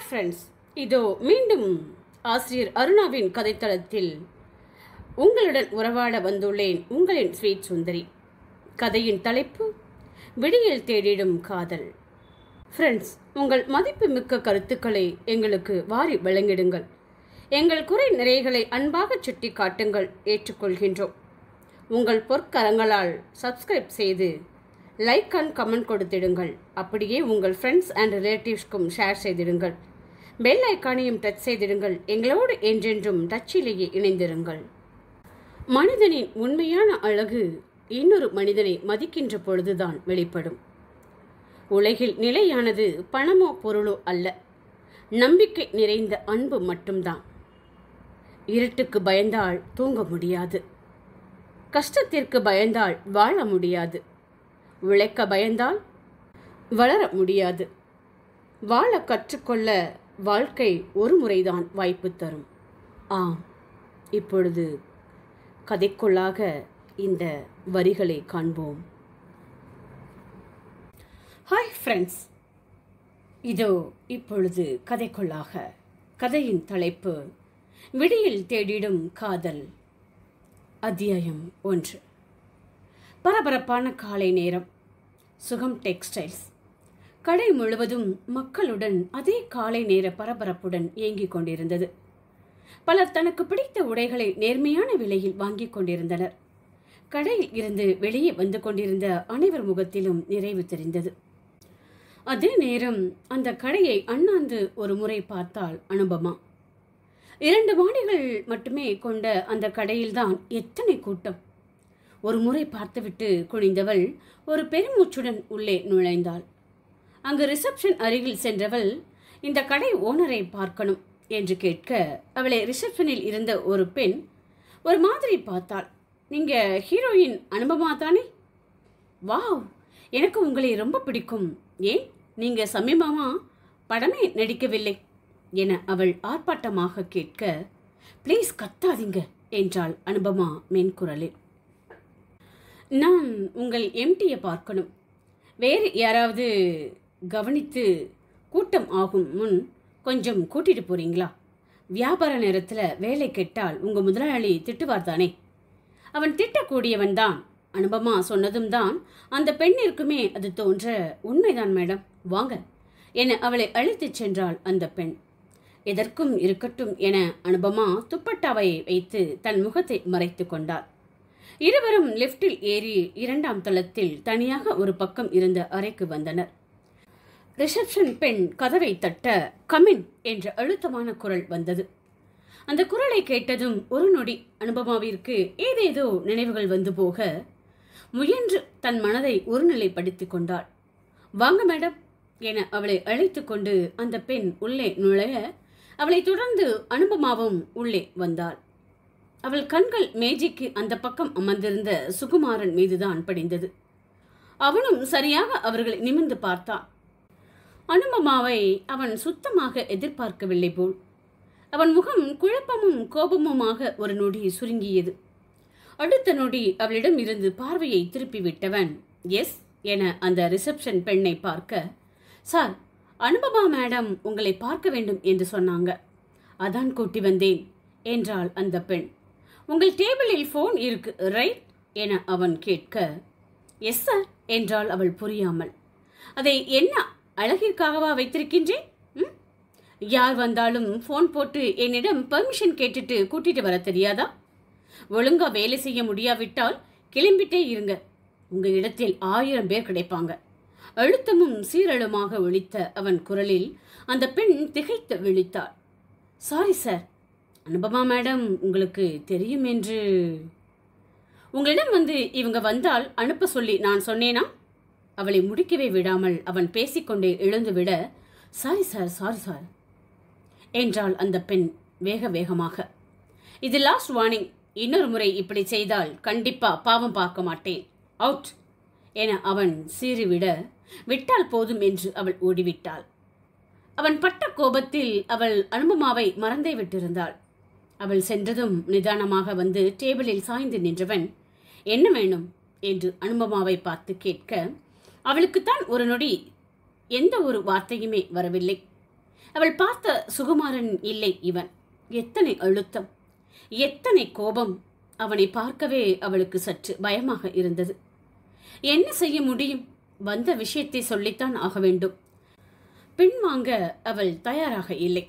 hi friends இதோ மீண்டும் ஆசிரியர் அருணாவின் கதைத்தளத்தில் உங்களுடன் உறவாட வந்துள்ளேன் உங்களின் ஸ்வீட் சுந்தரி கதையின் தலைப்பு விடியில் தேடிடும் காதல் ஃப்ரெண்ட்ஸ் உங்கள் மதிப்புமிக்க கருத்துக்களை எங்களுக்கு வாரி வழங்கிடுங்கள் எங்கள் குறை நிறைகளை அன்பாக சுட்டி காட்டுங்கள் ஏற்றுக்கொள்கின்றோம் உங்கள் பொற்கரங்களால் சப்ஸ்கிரைப் செய்து லைக் அண்ட் கமெண்ட் கொடுத்திடுங்கள் அப்படியே உங்கள் ஃப்ரெண்ட்ஸ் அண்ட் ரிலேட்டிவ்ஸ்க்கும் ஷேர் செய்திடுங்கள் பெல் ஐக்கானையும் டச் செய்திடுங்கள் எங்களோடு என்றென்றும் டச்சிலேயே இணைந்திருங்கள் மனிதனின் உண்மையான அழகு இன்னொரு மனிதனை மதிக்கின்ற பொழுதுதான் வெளிப்படும் உலகில் நிலையானது பணமோ பொருளோ அல்ல நம்பிக்கை நிறைந்த அன்பு மட்டும்தான் இருட்டுக்கு பயந்தால் தூங்க முடியாது கஷ்டத்திற்கு பயந்தால் வாழ முடியாது உழைக்க பயந்தால் வளர முடியாது வாழ கற்றுக்கொள்ள வாழ்க்கை ஒரு முறைதான் வாய்ப்பு தரும் ஆம் இப்பொழுது கதைக்குள்ளாக இந்த வரிகளை காண்போம் ஹாய் ஃப்ரெண்ட்ஸ் இதோ இப்பொழுது கதைக்குள்ளாக கதையின் தலைப்பு விடியில் தேடிடும் காதல் அத்தியாயம் ஒன்று பரபரப்பான காலை நேரம் சுகம் டெக்ஸ்டைல்ஸ் கடை முழுவதும் மக்களுடன் அதே காலை நேர பரபரப்புடன் இயங்கிக் கொண்டிருந்தது பலர் தனக்கு பிடித்த உடைகளை நேர்மையான விலையில் வாங்கிக் கொண்டிருந்தனர் கடையில் இருந்து வெளியே வந்து கொண்டிருந்த அனைவர் முகத்திலும் நிறைவு தெரிந்தது அதே நேரம் அந்த கடையை அண்ணாந்து ஒரு முறை பார்த்தால் அனுபமா இரண்டு மாடிகள் மட்டுமே கொண்ட அந்த கடையில்தான் எத்தனை கூட்டம் ஒரு முறை பார்த்துவிட்டு குனிந்தவள் ஒரு பெருமூச்சுடன் உள்ளே நுழைந்தாள் அங்கு ரிசப்ஷன் அருகில் சென்றவள் இந்த கடை ஓனரை பார்க்கணும் என்று கேட்க அவளை ரிசப்ஷனில் இருந்த ஒரு பெண் ஒரு மாதிரி பார்த்தாள் நீங்கள் ஹீரோயின் அனுபவமா தானே வாவ் எனக்கு உங்களை ரொம்ப பிடிக்கும் ஏன் நீங்கள் சமீபமாக படமே நடிக்கவில்லை என அவள் ஆர்ப்பாட்டமாக கேட்க ப்ளீஸ் கத்தாதீங்க என்றாள் அனுபமா மென்குரலில் நான் உங்கள் எம்டியை பார்க்கணும் வேறு யாராவது கவனித்து கூட்டம் ஆகும் முன் கொஞ்சம் கூட்டிட்டு போறீங்களா வியாபார நேரத்தில் வேலை கெட்டால் உங்கள் முதலாளி திட்டுவார்தானே அவன் திட்டக்கூடியவன் தான் அனுபமா சொன்னதும் தான் அந்த பெண்ணிற்குமே அது தோன்ற உண்மைதான் மேடம் வாங்க என அவளை அழைத்துச் சென்றாள் அந்த பெண் எதற்கும் இருக்கட்டும் என அனுபமா துப்பட்டாவை வைத்து தன் முகத்தை மறைத்து கொண்டார் இருவரும் லிப்டில் ஏறி இரண்டாம் தளத்தில் தனியாக ஒரு பக்கம் இருந்த அறைக்கு வந்தனர் ரிசப்ஷன் பெண் கதவை தட்ட கமின் என்ற அழுத்தமான குரல் வந்தது அந்த குரலை கேட்டதும் ஒரு நொடி அனுபமாவிற்கு ஏதேதோ நினைவுகள் வந்து போக முயன்று தன் மனதை ஒருநிலைப்படுத்தி கொண்டாள் வாங்க மேடம் என அவளை அழைத்து கொண்டு அந்த பெண் உள்ளே நுழைய அவளை தொடர்ந்து அனுபமாவும் உள்ளே வந்தாள் அவள் கண்கள் மேஜிக்கு அந்த பக்கம் அமர்ந்திருந்த சுகுமாரன் மீதுதான் படிந்தது அவனும் சரியாக அவர்களை நிமிந்து பார்த்தான் அனுபமாவை அவன் சுத்தமாக எதிர்பார்க்கவில்லை போல் அவன் முகம் குழப்பமும் கோபமுமாக ஒரு நொடி சுருங்கியது அடுத்த நொடி அவளிடம் இருந்து பார்வையை திருப்பிவிட்டவன் எஸ் என அந்த ரிசப்ஷன் பெண்ணை பார்க்க சார் அனுபமா மேடம் உங்களை பார்க்க வேண்டும் என்று சொன்னாங்க அதான் கூட்டி வந்தேன் என்றாள் அந்த பெண் உங்கள் டேபிளில் ஃபோன் இருக்கு ரைட் என அவன் கேட்க எஸ் சார் என்றாள் அவள் புரியாமல் அதை என்ன அழகிற்காகவா வைத்திருக்கின்றேன் யார் வந்தாலும் ஃபோன் போட்டு என்னிடம் பெர்மிஷன் கேட்டுட்டு கூட்டிட்டு வர தெரியாதா ஒழுங்கா வேலை செய்ய முடியாவிட்டால் கிளம்பிட்டே இருங்க உங்க இடத்தில் ஆயிரம் பேர் கிடைப்பாங்க அழுத்தமும் சீரழுமாக ஒழித்த அவன் குரலில் அந்த பெண் திகைத்து விழித்தாள் சாரி சார் அனுபமா மேடம் உங்களுக்கு தெரியும் என்று உங்களிடம் வந்து இவங்க வந்தால் அனுப்ப சொல்லி நான் சொன்னேனா அவளை முடிக்கவே விடாமல் அவன் பேசிக்கொண்டே எழுந்துவிட சாரி சார் சாரி சார் என்றாள் அந்த பெண் வேக வேகமாக இது லாஸ்ட் வார்னிங் இன்னொரு முறை இப்படி செய்தால் கண்டிப்பா பாவம் பார்க்க மாட்டேன் அவுட் என அவன் சீறிவிட விட்டால் போதும் என்று அவள் ஓடிவிட்டாள் அவன் பட்ட கோபத்தில் அவள் அனுபமாவை மறந்தே விட்டிருந்தாள் அவள் சென்றதும் நிதானமாக வந்து டேபிளில் சாய்ந்து நின்றவன் என்ன வேணும் என்று அனுபமாவை பார்த்து கேட்க அவளுக்குத்தான் ஒரு நொடி எந்த ஒரு வார்த்தையுமே வரவில்லை அவள் பார்த்த சுகுமாரன் இல்லை இவன் எத்தனை அழுத்தம் எத்தனை கோபம் அவனை பார்க்கவே அவளுக்கு சற்று பயமாக இருந்தது என்ன செய்ய முடியும் வந்த விஷயத்தை சொல்லித்தான் ஆக வேண்டும் பின்வாங்க அவள் தயாராக இல்லை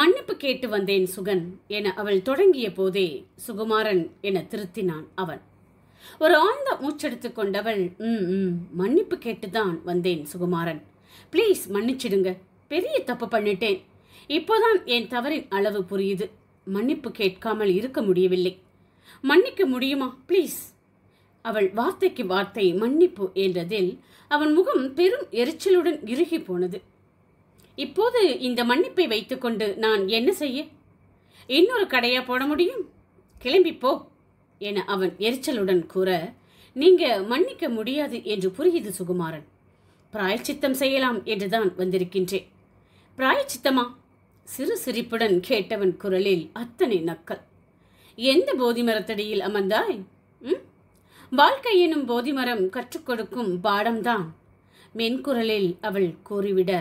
மன்னிப்பு கேட்டு வந்தேன் சுகன் என அவள் தொடங்கிய போதே சுகுமாரன் என திருத்தினான் அவன் ஒரு ஆழ்ந்த மூச்செடுத்து கொண்டவள் ம் ம் மன்னிப்பு கேட்டுதான் வந்தேன் சுகுமாரன் ப்ளீஸ் மன்னிச்சிடுங்க பெரிய தப்பு பண்ணிட்டேன் இப்போதான் என் தவறின் அளவு புரியுது மன்னிப்பு கேட்காமல் இருக்க முடியவில்லை மன்னிக்க முடியுமா ப்ளீஸ் அவள் வார்த்தைக்கு வார்த்தை மன்னிப்பு என்றதில் அவன் முகம் பெரும் எரிச்சலுடன் இறுகி போனது இப்போது இந்த மன்னிப்பை வைத்துக்கொண்டு நான் என்ன செய்ய இன்னொரு கடையா போட முடியும் கிளம்பிப்போ போ என அவன் எரிச்சலுடன் கூற நீங்க மன்னிக்க முடியாது என்று புரியுது சுகுமாரன் பிராயச்சித்தம் செய்யலாம் என்றுதான் வந்திருக்கின்றேன் பிராயச்சித்தமா சிறு சிரிப்புடன் கேட்டவன் குரலில் அத்தனை நக்கல் எந்த போதி மரத்தடியில் அமர்ந்தாய் வாழ்க்கை எனும் போதி மரம் கற்றுக் கொடுக்கும் பாடம்தான் மென்குரலில் அவள் கூறிவிட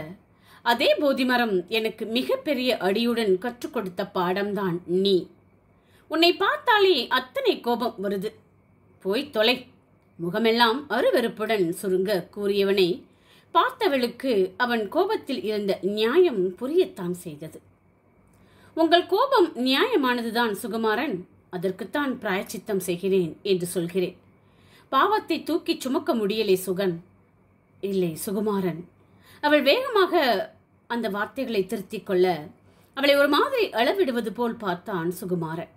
அதே போதி மரம் எனக்கு மிகப்பெரிய அடியுடன் கற்றுக் கொடுத்த பாடம்தான் நீ உன்னை பார்த்தாலே அத்தனை கோபம் வருது போய் தொலை முகமெல்லாம் அருவெறுப்புடன் சுருங்க கூறியவனை பார்த்தவளுக்கு அவன் கோபத்தில் இருந்த நியாயம் புரியத்தான் செய்தது உங்கள் கோபம் நியாயமானதுதான் சுகுமாரன் அதற்குத்தான் பிராயச்சித்தம் செய்கிறேன் என்று சொல்கிறேன் பாவத்தை தூக்கி சுமக்க முடியலை சுகன் இல்லை சுகுமாரன் அவள் வேகமாக அந்த வார்த்தைகளை திருத்திக் கொள்ள அவளை ஒரு மாதிரி அளவிடுவது போல் பார்த்தான் சுகுமாரன்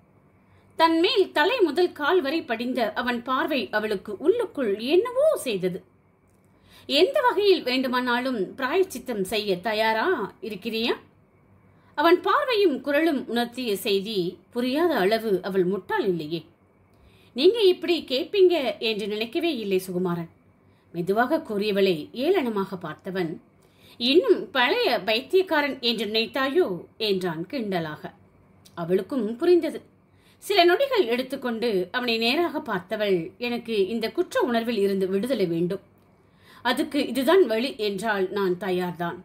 தன்மேல் தலை முதல் கால் வரை படிந்த அவன் பார்வை அவளுக்கு உள்ளுக்குள் என்னவோ செய்தது எந்த வகையில் வேண்டுமானாலும் பிராயச்சித்தம் செய்ய தயாரா இருக்கிறியா அவன் பார்வையும் குரலும் உணர்த்திய செய்தி புரியாத அளவு அவள் முட்டாள் இல்லையே நீங்க இப்படி கேட்பீங்க என்று நினைக்கவே இல்லை சுகுமாரன் மெதுவாக கூறியவளை ஏளனமாக பார்த்தவன் இன்னும் பழைய பைத்தியக்காரன் என்று நினைத்தாயோ என்றான் கிண்டலாக அவளுக்கும் புரிந்தது சில நொடிகள் எடுத்துக்கொண்டு அவனை நேராக பார்த்தவள் எனக்கு இந்த குற்ற உணர்வில் இருந்து விடுதலை வேண்டும் அதுக்கு இதுதான் வழி என்றால் நான் தயார்தான்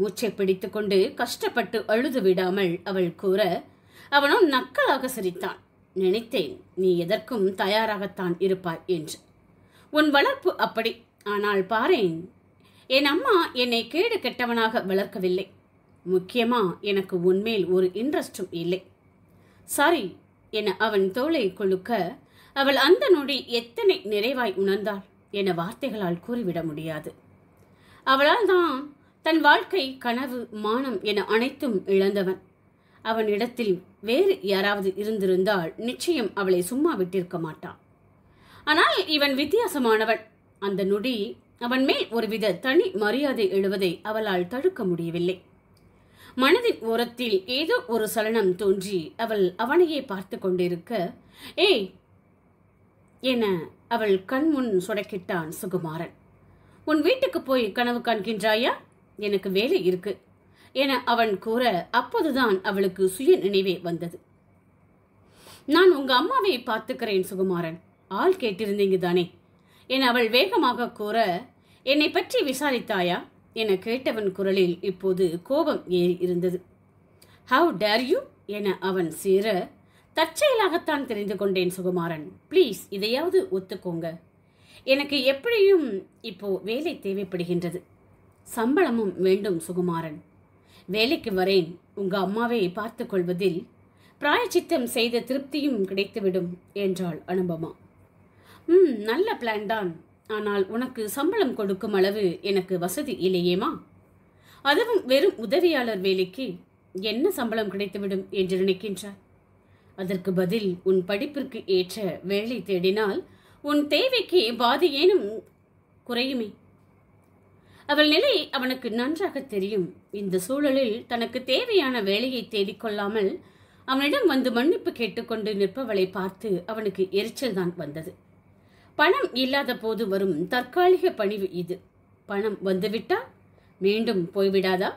மூச்சை பிடித்துக்கொண்டு கஷ்டப்பட்டு அழுது விடாமல் அவள் கூற அவனோ நக்கலாக சிரித்தான் நினைத்தேன் நீ எதற்கும் தயாராகத்தான் இருப்பாய் என்று உன் வளர்ப்பு அப்படி ஆனால் பாரேன் என் அம்மா என்னை கேடு கெட்டவனாக வளர்க்கவில்லை முக்கியமா எனக்கு உன்மேல் ஒரு இன்ட்ரெஸ்டும் இல்லை சாரி என அவன் தோலை கொழுக்க அவள் அந்த நொடி எத்தனை நிறைவாய் உணர்ந்தாள் என வார்த்தைகளால் கூறிவிட முடியாது அவளால் தான் தன் வாழ்க்கை கனவு மானம் என அனைத்தும் இழந்தவன் அவனிடத்தில் வேறு யாராவது இருந்திருந்தால் நிச்சயம் அவளை சும்மா விட்டிருக்க மாட்டான் ஆனால் இவன் வித்தியாசமானவன் அந்த நொடி அவன் மேல் ஒருவித தனி மரியாதை எழுவதை அவளால் தடுக்க முடியவில்லை மனதின் ஓரத்தில் ஏதோ ஒரு சலனம் தோன்றி அவள் அவனையே பார்த்து கொண்டிருக்க ஏய் என அவள் கண் முன் சுடக்கிட்டான் சுகுமாரன் உன் வீட்டுக்கு போய் கனவு காண்கின்றாயா எனக்கு வேலை இருக்கு என அவன் கூற அப்போதுதான் அவளுக்கு சுய நினைவே வந்தது நான் உங்க அம்மாவை பார்த்துக்கிறேன் சுகுமாரன் ஆள் கேட்டிருந்தீங்க தானே என அவள் வேகமாக கூற என்னை பற்றி விசாரித்தாயா என கேட்டவன் குரலில் இப்போது கோபம் ஏறி இருந்தது ஹவு டேர் யூ என அவன் சேர தற்செயலாகத்தான் தெரிந்து கொண்டேன் சுகுமாரன் ப்ளீஸ் இதையாவது ஒத்துக்கோங்க எனக்கு எப்படியும் இப்போ வேலை தேவைப்படுகின்றது சம்பளமும் வேண்டும் சுகுமாரன் வேலைக்கு வரேன் உங்க அம்மாவை பார்த்து கொள்வதில் பிராயச்சித்தம் செய்த திருப்தியும் கிடைத்துவிடும் என்றாள் அனுபமா ம் நல்ல பிளான் தான் ஆனால் உனக்கு சம்பளம் கொடுக்கும் அளவு எனக்கு வசதி இல்லையேமா அதுவும் வெறும் உதவியாளர் வேலைக்கு என்ன சம்பளம் கிடைத்துவிடும் என்று நினைக்கின்றாய் அதற்கு பதில் உன் படிப்பிற்கு ஏற்ற வேலை தேடினால் உன் தேவைக்கு பாதி ஏனும் குறையுமே அவள் நிலை அவனுக்கு நன்றாக தெரியும் இந்த சூழலில் தனக்கு தேவையான வேலையை தேடிக்கொள்ளாமல் அவனிடம் வந்து மன்னிப்பு கேட்டுக்கொண்டு நிற்பவளை பார்த்து அவனுக்கு எரிச்சல் தான் வந்தது பணம் இல்லாத போது வரும் தற்காலிக பணிவு இது பணம் வந்துவிட்டா மீண்டும் போய்விடாதா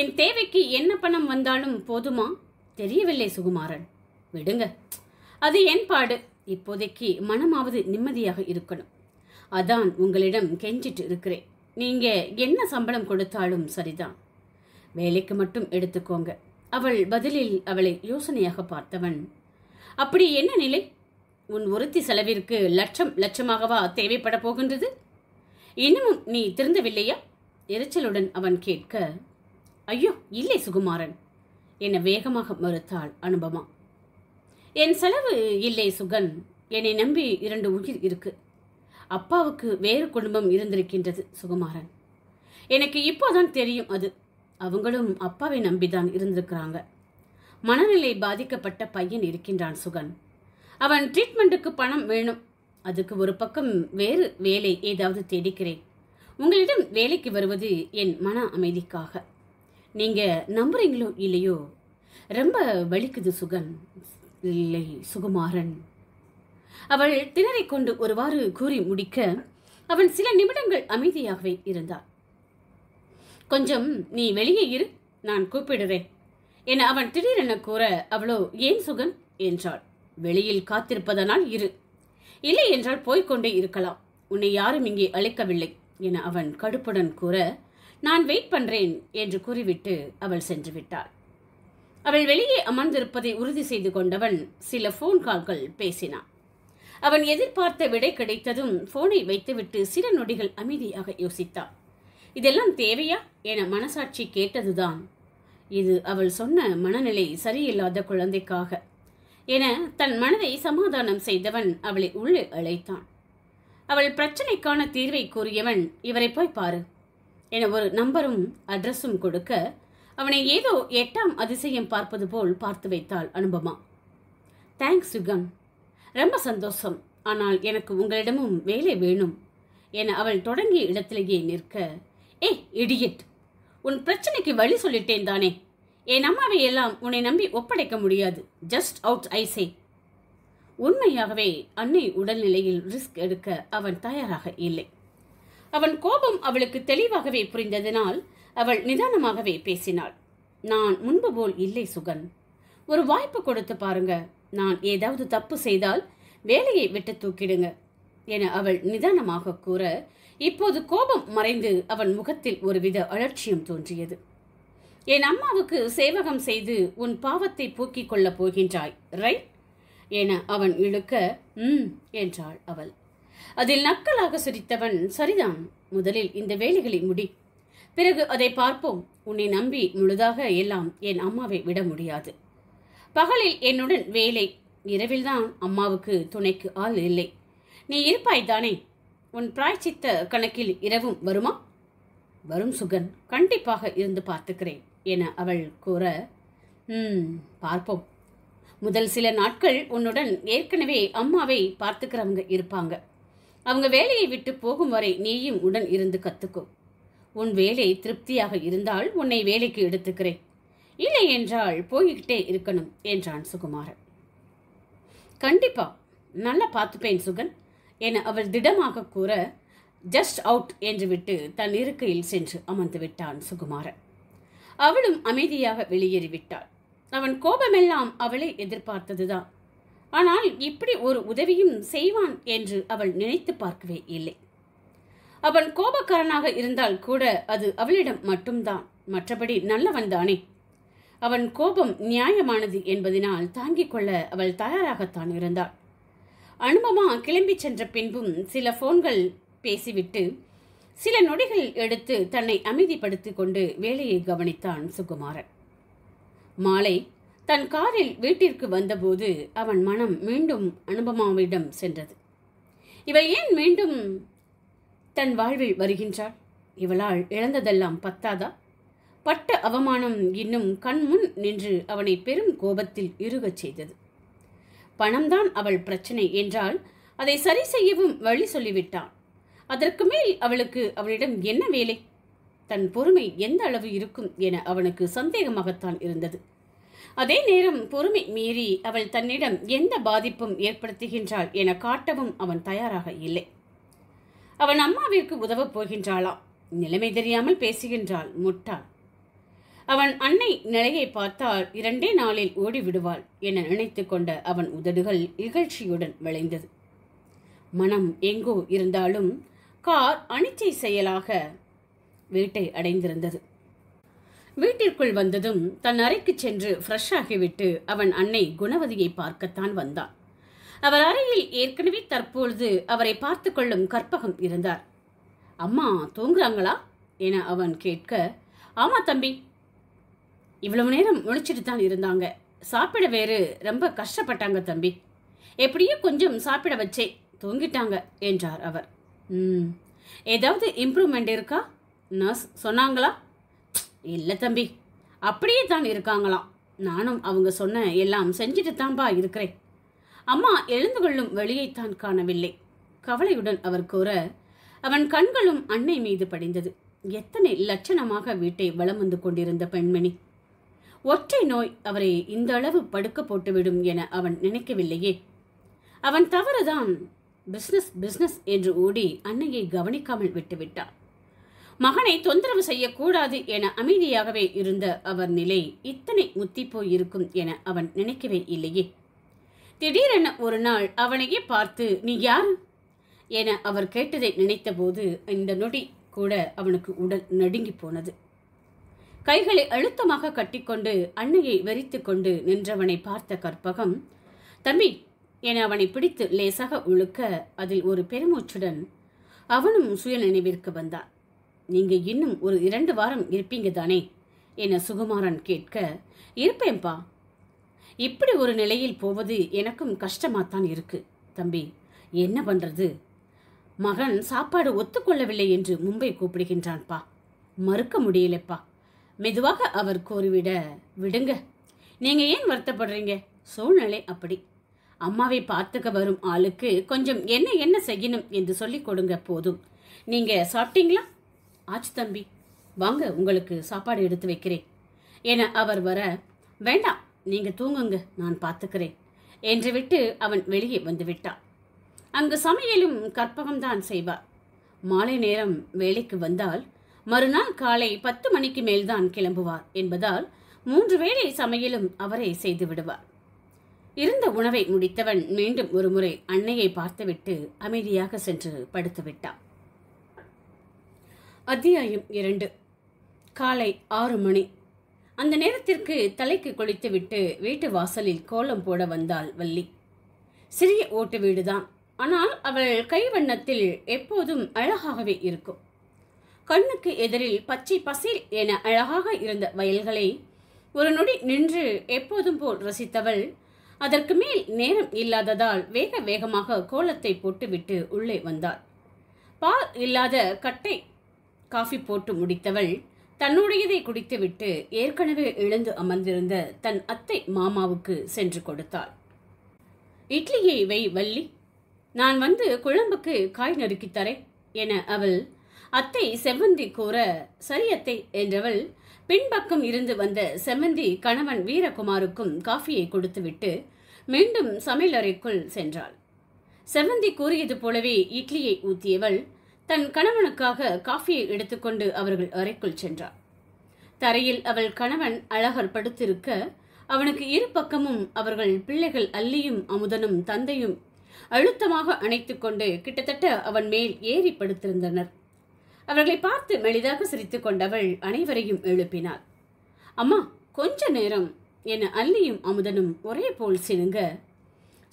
என் தேவைக்கு என்ன பணம் வந்தாலும் போதுமா தெரியவில்லை சுகுமாரன் விடுங்க அது என் பாடு இப்போதைக்கு மனமாவது நிம்மதியாக இருக்கணும் அதான் உங்களிடம் கெஞ்சிட்டு இருக்கிறேன் நீங்கள் என்ன சம்பளம் கொடுத்தாலும் சரிதான் வேலைக்கு மட்டும் எடுத்துக்கோங்க அவள் பதிலில் அவளை யோசனையாக பார்த்தவன் அப்படி என்ன நிலை உன் ஒருத்தி செலவிற்கு லட்சம் லட்சமாகவா தேவைப்பட போகின்றது இன்னமும் நீ திருந்தவில்லையா எரிச்சலுடன் அவன் கேட்க ஐயோ இல்லை சுகுமாரன் என வேகமாக மறுத்தாள் அனுபமா என் செலவு இல்லை சுகன் என்னை நம்பி இரண்டு உயிர் இருக்கு அப்பாவுக்கு வேறு குடும்பம் இருந்திருக்கின்றது சுகுமாரன் எனக்கு இப்போதான் தெரியும் அது அவங்களும் அப்பாவை நம்பிதான் இருந்திருக்கிறாங்க மனநிலை பாதிக்கப்பட்ட பையன் இருக்கின்றான் சுகன் அவன் ட்ரீட்மெண்ட்டுக்கு பணம் வேணும் அதுக்கு ஒரு பக்கம் வேறு வேலை ஏதாவது தேடிக்கிறேன் உங்களிடம் வேலைக்கு வருவது என் மன அமைதிக்காக நீங்கள் நம்புறீங்களோ இல்லையோ ரொம்ப வலிக்குது சுகன் இல்லை சுகுமாரன் அவள் திணறிக் கொண்டு ஒருவாறு கூறி முடிக்க அவன் சில நிமிடங்கள் அமைதியாகவே இருந்தாள் கொஞ்சம் நீ வெளியே இரு நான் கூப்பிடுறேன் என அவன் திடீரென கூற அவளோ ஏன் சுகன் என்றாள் வெளியில் காத்திருப்பதனால் இரு இல்லை என்றால் போய்கொண்டே இருக்கலாம் உன்னை யாரும் இங்கே அழைக்கவில்லை என அவன் கடுப்புடன் கூற நான் வெயிட் பண்றேன் என்று கூறிவிட்டு அவள் சென்று விட்டாள் அவள் வெளியே அமர்ந்திருப்பதை உறுதி செய்து கொண்டவன் சில போன் கால்கள் பேசினான் அவன் எதிர்பார்த்த விடை கிடைத்ததும் போனை வைத்துவிட்டு சில நொடிகள் அமைதியாக யோசித்தான் இதெல்லாம் தேவையா என மனசாட்சி கேட்டதுதான் இது அவள் சொன்ன மனநிலை சரியில்லாத குழந்தைக்காக என தன் மனதை சமாதானம் செய்தவன் அவளை உள்ளே அழைத்தான் அவள் பிரச்சனைக்கான தீர்வை கூறியவன் இவரை போய் பாரு என ஒரு நம்பரும் அட்ரஸும் கொடுக்க அவனை ஏதோ எட்டாம் அதிசயம் பார்ப்பது போல் பார்த்து வைத்தாள் அனுபமா தேங்க்ஸ் யுகம் ரொம்ப சந்தோஷம் ஆனால் எனக்கு உங்களிடமும் வேலை வேணும் என அவள் தொடங்கிய இடத்திலேயே நிற்க ஏ இடியட் உன் பிரச்சனைக்கு வழி சொல்லிட்டேன் தானே என் அம்மாவை எல்லாம் உன்னை நம்பி ஒப்படைக்க முடியாது ஜஸ்ட் அவுட் ஐ சே உண்மையாகவே அன்னை உடல்நிலையில் ரிஸ்க் எடுக்க அவன் தயாராக இல்லை அவன் கோபம் அவளுக்கு தெளிவாகவே புரிந்ததினால் அவள் நிதானமாகவே பேசினாள் நான் முன்பு போல் இல்லை சுகன் ஒரு வாய்ப்பு கொடுத்து பாருங்க நான் ஏதாவது தப்பு செய்தால் வேலையை விட்டு தூக்கிடுங்க என அவள் நிதானமாக கூற இப்போது கோபம் மறைந்து அவன் முகத்தில் ஒருவித அலட்சியம் தோன்றியது என் அம்மாவுக்கு சேவகம் செய்து உன் பாவத்தை போக்கிக் கொள்ளப் போகின்றாய் ரைட் என அவன் இழுக்க ம் என்றாள் அவள் அதில் நக்கலாக சிரித்தவன் சரிதான் முதலில் இந்த வேலைகளை முடி பிறகு அதை பார்ப்போம் உன்னை நம்பி முழுதாக எல்லாம் என் அம்மாவை விட முடியாது பகலில் என்னுடன் வேலை இரவில்தான் அம்மாவுக்கு துணைக்கு ஆள் இல்லை நீ இருப்பாய் தானே உன் பிராய்ச்சித்த கணக்கில் இரவும் வருமா வரும் சுகன் கண்டிப்பாக இருந்து பார்த்துக்கிறேன் என அவள் கூற ம் பார்ப்போம் முதல் சில நாட்கள் உன்னுடன் ஏற்கனவே அம்மாவை பார்த்துக்கிறவங்க இருப்பாங்க அவங்க வேலையை விட்டு போகும் வரை நீயும் உடன் இருந்து கற்றுக்கோ உன் வேலை திருப்தியாக இருந்தால் உன்னை வேலைக்கு எடுத்துக்கிறேன் இல்லை என்றால் போய்கிட்டே இருக்கணும் என்றான் சுகுமாரன் கண்டிப்பா நல்லா பார்த்துப்பேன் சுகன் என அவள் திடமாக கூற ஜஸ்ட் அவுட் என்று விட்டு தன் இருக்கையில் சென்று அமர்ந்து விட்டான் சுகுமாரன் அவளும் அமைதியாக வெளியேறிவிட்டாள் அவன் கோபமெல்லாம் அவளை எதிர்பார்த்ததுதான் ஆனால் இப்படி ஒரு உதவியும் செய்வான் என்று அவள் நினைத்து பார்க்கவே இல்லை அவன் கோபக்காரனாக இருந்தால் கூட அது அவளிடம் மட்டும்தான் மற்றபடி நல்லவன் தானே அவன் கோபம் நியாயமானது என்பதனால் தாங்கிக் கொள்ள அவள் தயாராகத்தான் இருந்தாள் அனுபமா கிளம்பி சென்ற பின்பும் சில போன்கள் பேசிவிட்டு சில நொடிகள் எடுத்து தன்னை அமைதிப்படுத்திக் கொண்டு வேலையை கவனித்தான் சுகுமாரன் மாலை தன் காரில் வீட்டிற்கு வந்தபோது அவன் மனம் மீண்டும் அனுபமாவிடம் சென்றது இவள் ஏன் மீண்டும் தன் வாழ்வில் வருகின்றாள் இவளால் இழந்ததெல்லாம் பத்தாதா பட்ட அவமானம் இன்னும் கண்முன் நின்று அவனை பெரும் கோபத்தில் இருகச் செய்தது பணம்தான் அவள் பிரச்சனை என்றால் அதை சரி செய்யவும் வழி சொல்லிவிட்டான் அதற்கு மேல் அவளுக்கு அவளிடம் என்ன வேலை தன் பொறுமை எந்த அளவு இருக்கும் என அவனுக்கு சந்தேகமாகத்தான் இருந்தது அதே நேரம் பொறுமை மீறி அவள் தன்னிடம் எந்த பாதிப்பும் ஏற்படுத்துகின்றாள் என காட்டவும் அவன் தயாராக இல்லை அவன் அம்மாவிற்கு உதவப் போகின்றாளா நிலைமை தெரியாமல் பேசுகின்றாள் முட்டாள் அவன் அன்னை நிலையை பார்த்தால் இரண்டே நாளில் ஓடிவிடுவாள் என நினைத்து கொண்ட அவன் உதடுகள் இகழ்ச்சியுடன் விளைந்தது மனம் எங்கோ இருந்தாலும் கார் அணிச்சை செயலாக வீட்டை அடைந்திருந்தது வீட்டிற்குள் வந்ததும் தன் அறைக்கு சென்று ஃப்ரெஷ் ஆகிவிட்டு அவன் அன்னை குணவதியை பார்க்கத்தான் வந்தான் அவர் அறையில் ஏற்கனவே தற்பொழுது அவரை பார்த்து கொள்ளும் கற்பகம் இருந்தார் அம்மா தூங்குறாங்களா என அவன் கேட்க ஆமா தம்பி இவ்வளவு நேரம் முழிச்சிட்டு தான் இருந்தாங்க சாப்பிட வேறு ரொம்ப கஷ்டப்பட்டாங்க தம்பி எப்படியும் கொஞ்சம் சாப்பிட வச்சே தூங்கிட்டாங்க என்றார் அவர் ம் ஏதாவது இம்ப்ரூவ்மெண்ட் இருக்கா நர்ஸ் சொன்னாங்களா இல்லை தம்பி அப்படியே தான் இருக்காங்களாம் நானும் அவங்க சொன்ன எல்லாம் செஞ்சுட்டு தான்பா இருக்கிறேன் அம்மா எழுந்து கொள்ளும் வெளியைத்தான் காணவில்லை கவலையுடன் அவர் கூற அவன் கண்களும் அன்னை மீது படிந்தது எத்தனை லட்சணமாக வீட்டை வளம் வந்து கொண்டிருந்த பெண்மணி ஒற்றை நோய் அவரை இந்த அளவு படுக்க போட்டுவிடும் என அவன் நினைக்கவில்லையே அவன் தவறுதான் பிஸ்னஸ் பிஸ்னஸ் என்று ஓடி அன்னையை கவனிக்காமல் விட்டுவிட்டார் மகனை தொந்தரவு செய்யக்கூடாது என அமைதியாகவே இருந்த அவர் நிலை இத்தனை முத்திப்போயிருக்கும் என அவன் நினைக்கவே இல்லையே திடீரென ஒரு நாள் அவனையே பார்த்து நீ யார் என அவர் கேட்டதை நினைத்தபோது இந்த நொடி கூட அவனுக்கு உடல் நடுங்கி போனது கைகளை அழுத்தமாக கட்டிக்கொண்டு அன்னையை வெறித்து கொண்டு நின்றவனை பார்த்த கற்பகம் தம்பி என அவனை பிடித்து லேசாக உழுக்க அதில் ஒரு பெருமூச்சுடன் அவனும் சுய நினைவிற்கு வந்தான் நீங்க இன்னும் ஒரு இரண்டு வாரம் இருப்பீங்க தானே என சுகுமாரன் கேட்க இருப்பேன்பா இப்படி ஒரு நிலையில் போவது எனக்கும் கஷ்டமாத்தான் இருக்கு தம்பி என்ன பண்றது மகன் சாப்பாடு ஒத்துக்கொள்ளவில்லை என்று மும்பை கூப்பிடுகின்றான்பா மறுக்க முடியலப்பா மெதுவாக அவர் கூறிவிட விடுங்க நீங்க ஏன் வருத்தப்படுறீங்க சூழ்நிலை அப்படி அம்மாவை பார்த்துக்க வரும் ஆளுக்கு கொஞ்சம் என்ன என்ன செய்யணும் என்று சொல்லி கொடுங்க போதும் நீங்கள் சாப்பிட்டீங்களா ஆச்சு தம்பி வாங்க உங்களுக்கு சாப்பாடு எடுத்து வைக்கிறேன் என அவர் வர வேண்டாம் நீங்கள் தூங்குங்க நான் பார்த்துக்கிறேன் என்று விட்டு அவன் வெளியே வந்து விட்டான் அங்கு சமையலும் தான் செய்வார் மாலை நேரம் வேலைக்கு வந்தால் மறுநாள் காலை பத்து மணிக்கு மேல்தான் கிளம்புவார் என்பதால் மூன்று வேளை சமையலும் அவரை செய்து விடுவார் இருந்த உணவை முடித்தவன் மீண்டும் ஒருமுறை அன்னையை பார்த்துவிட்டு அமைதியாக சென்று படுத்துவிட்டான் அத்தியாயம் இரண்டு காலை ஆறு மணி அந்த நேரத்திற்கு தலைக்கு குளித்துவிட்டு வீட்டு வாசலில் கோலம் போட வந்தாள் வள்ளி சிறிய ஓட்டு வீடுதான் ஆனால் அவள் கை வண்ணத்தில் எப்போதும் அழகாகவே இருக்கும் கண்ணுக்கு எதிரில் பச்சை பசில் என அழகாக இருந்த வயல்களை ஒரு நொடி நின்று எப்போதும் போல் ரசித்தவள் அதற்கு மேல் நேரம் இல்லாததால் வேக வேகமாக கோலத்தை போட்டுவிட்டு உள்ளே வந்தார் பால் இல்லாத கட்டை காஃபி போட்டு முடித்தவள் தன்னுடையதை குடித்துவிட்டு ஏற்கனவே எழுந்து அமர்ந்திருந்த தன் அத்தை மாமாவுக்கு சென்று கொடுத்தாள் இட்லியை வை வள்ளி நான் வந்து குழம்புக்கு காய் நறுக்கித்தரேன் என அவள் அத்தை செவ்வந்தி கூற சரியத்தை என்றவள் பின்பக்கம் இருந்து வந்த செமந்தி கணவன் வீரகுமாருக்கும் காஃபியை கொடுத்துவிட்டு மீண்டும் சமையலறைக்குள் சென்றாள் செவந்தி கூறியது போலவே இட்லியை ஊத்தியவள் தன் கணவனுக்காக காஃபியை எடுத்துக்கொண்டு அவர்கள் அறைக்குள் சென்றாள் தரையில் அவள் கணவன் அழகர் படுத்திருக்க அவனுக்கு இரு பக்கமும் அவர்கள் பிள்ளைகள் அல்லியும் அமுதனும் தந்தையும் அழுத்தமாக அணைத்துக்கொண்டு கிட்டத்தட்ட அவன் மேல் ஏறி படுத்திருந்தனர் அவர்களை பார்த்து மெளிதாக சிரித்து கொண்டவள் அனைவரையும் எழுப்பினாள் அம்மா கொஞ்ச நேரம் என அல்லியும் அமுதனும் ஒரே போல் சினுங்க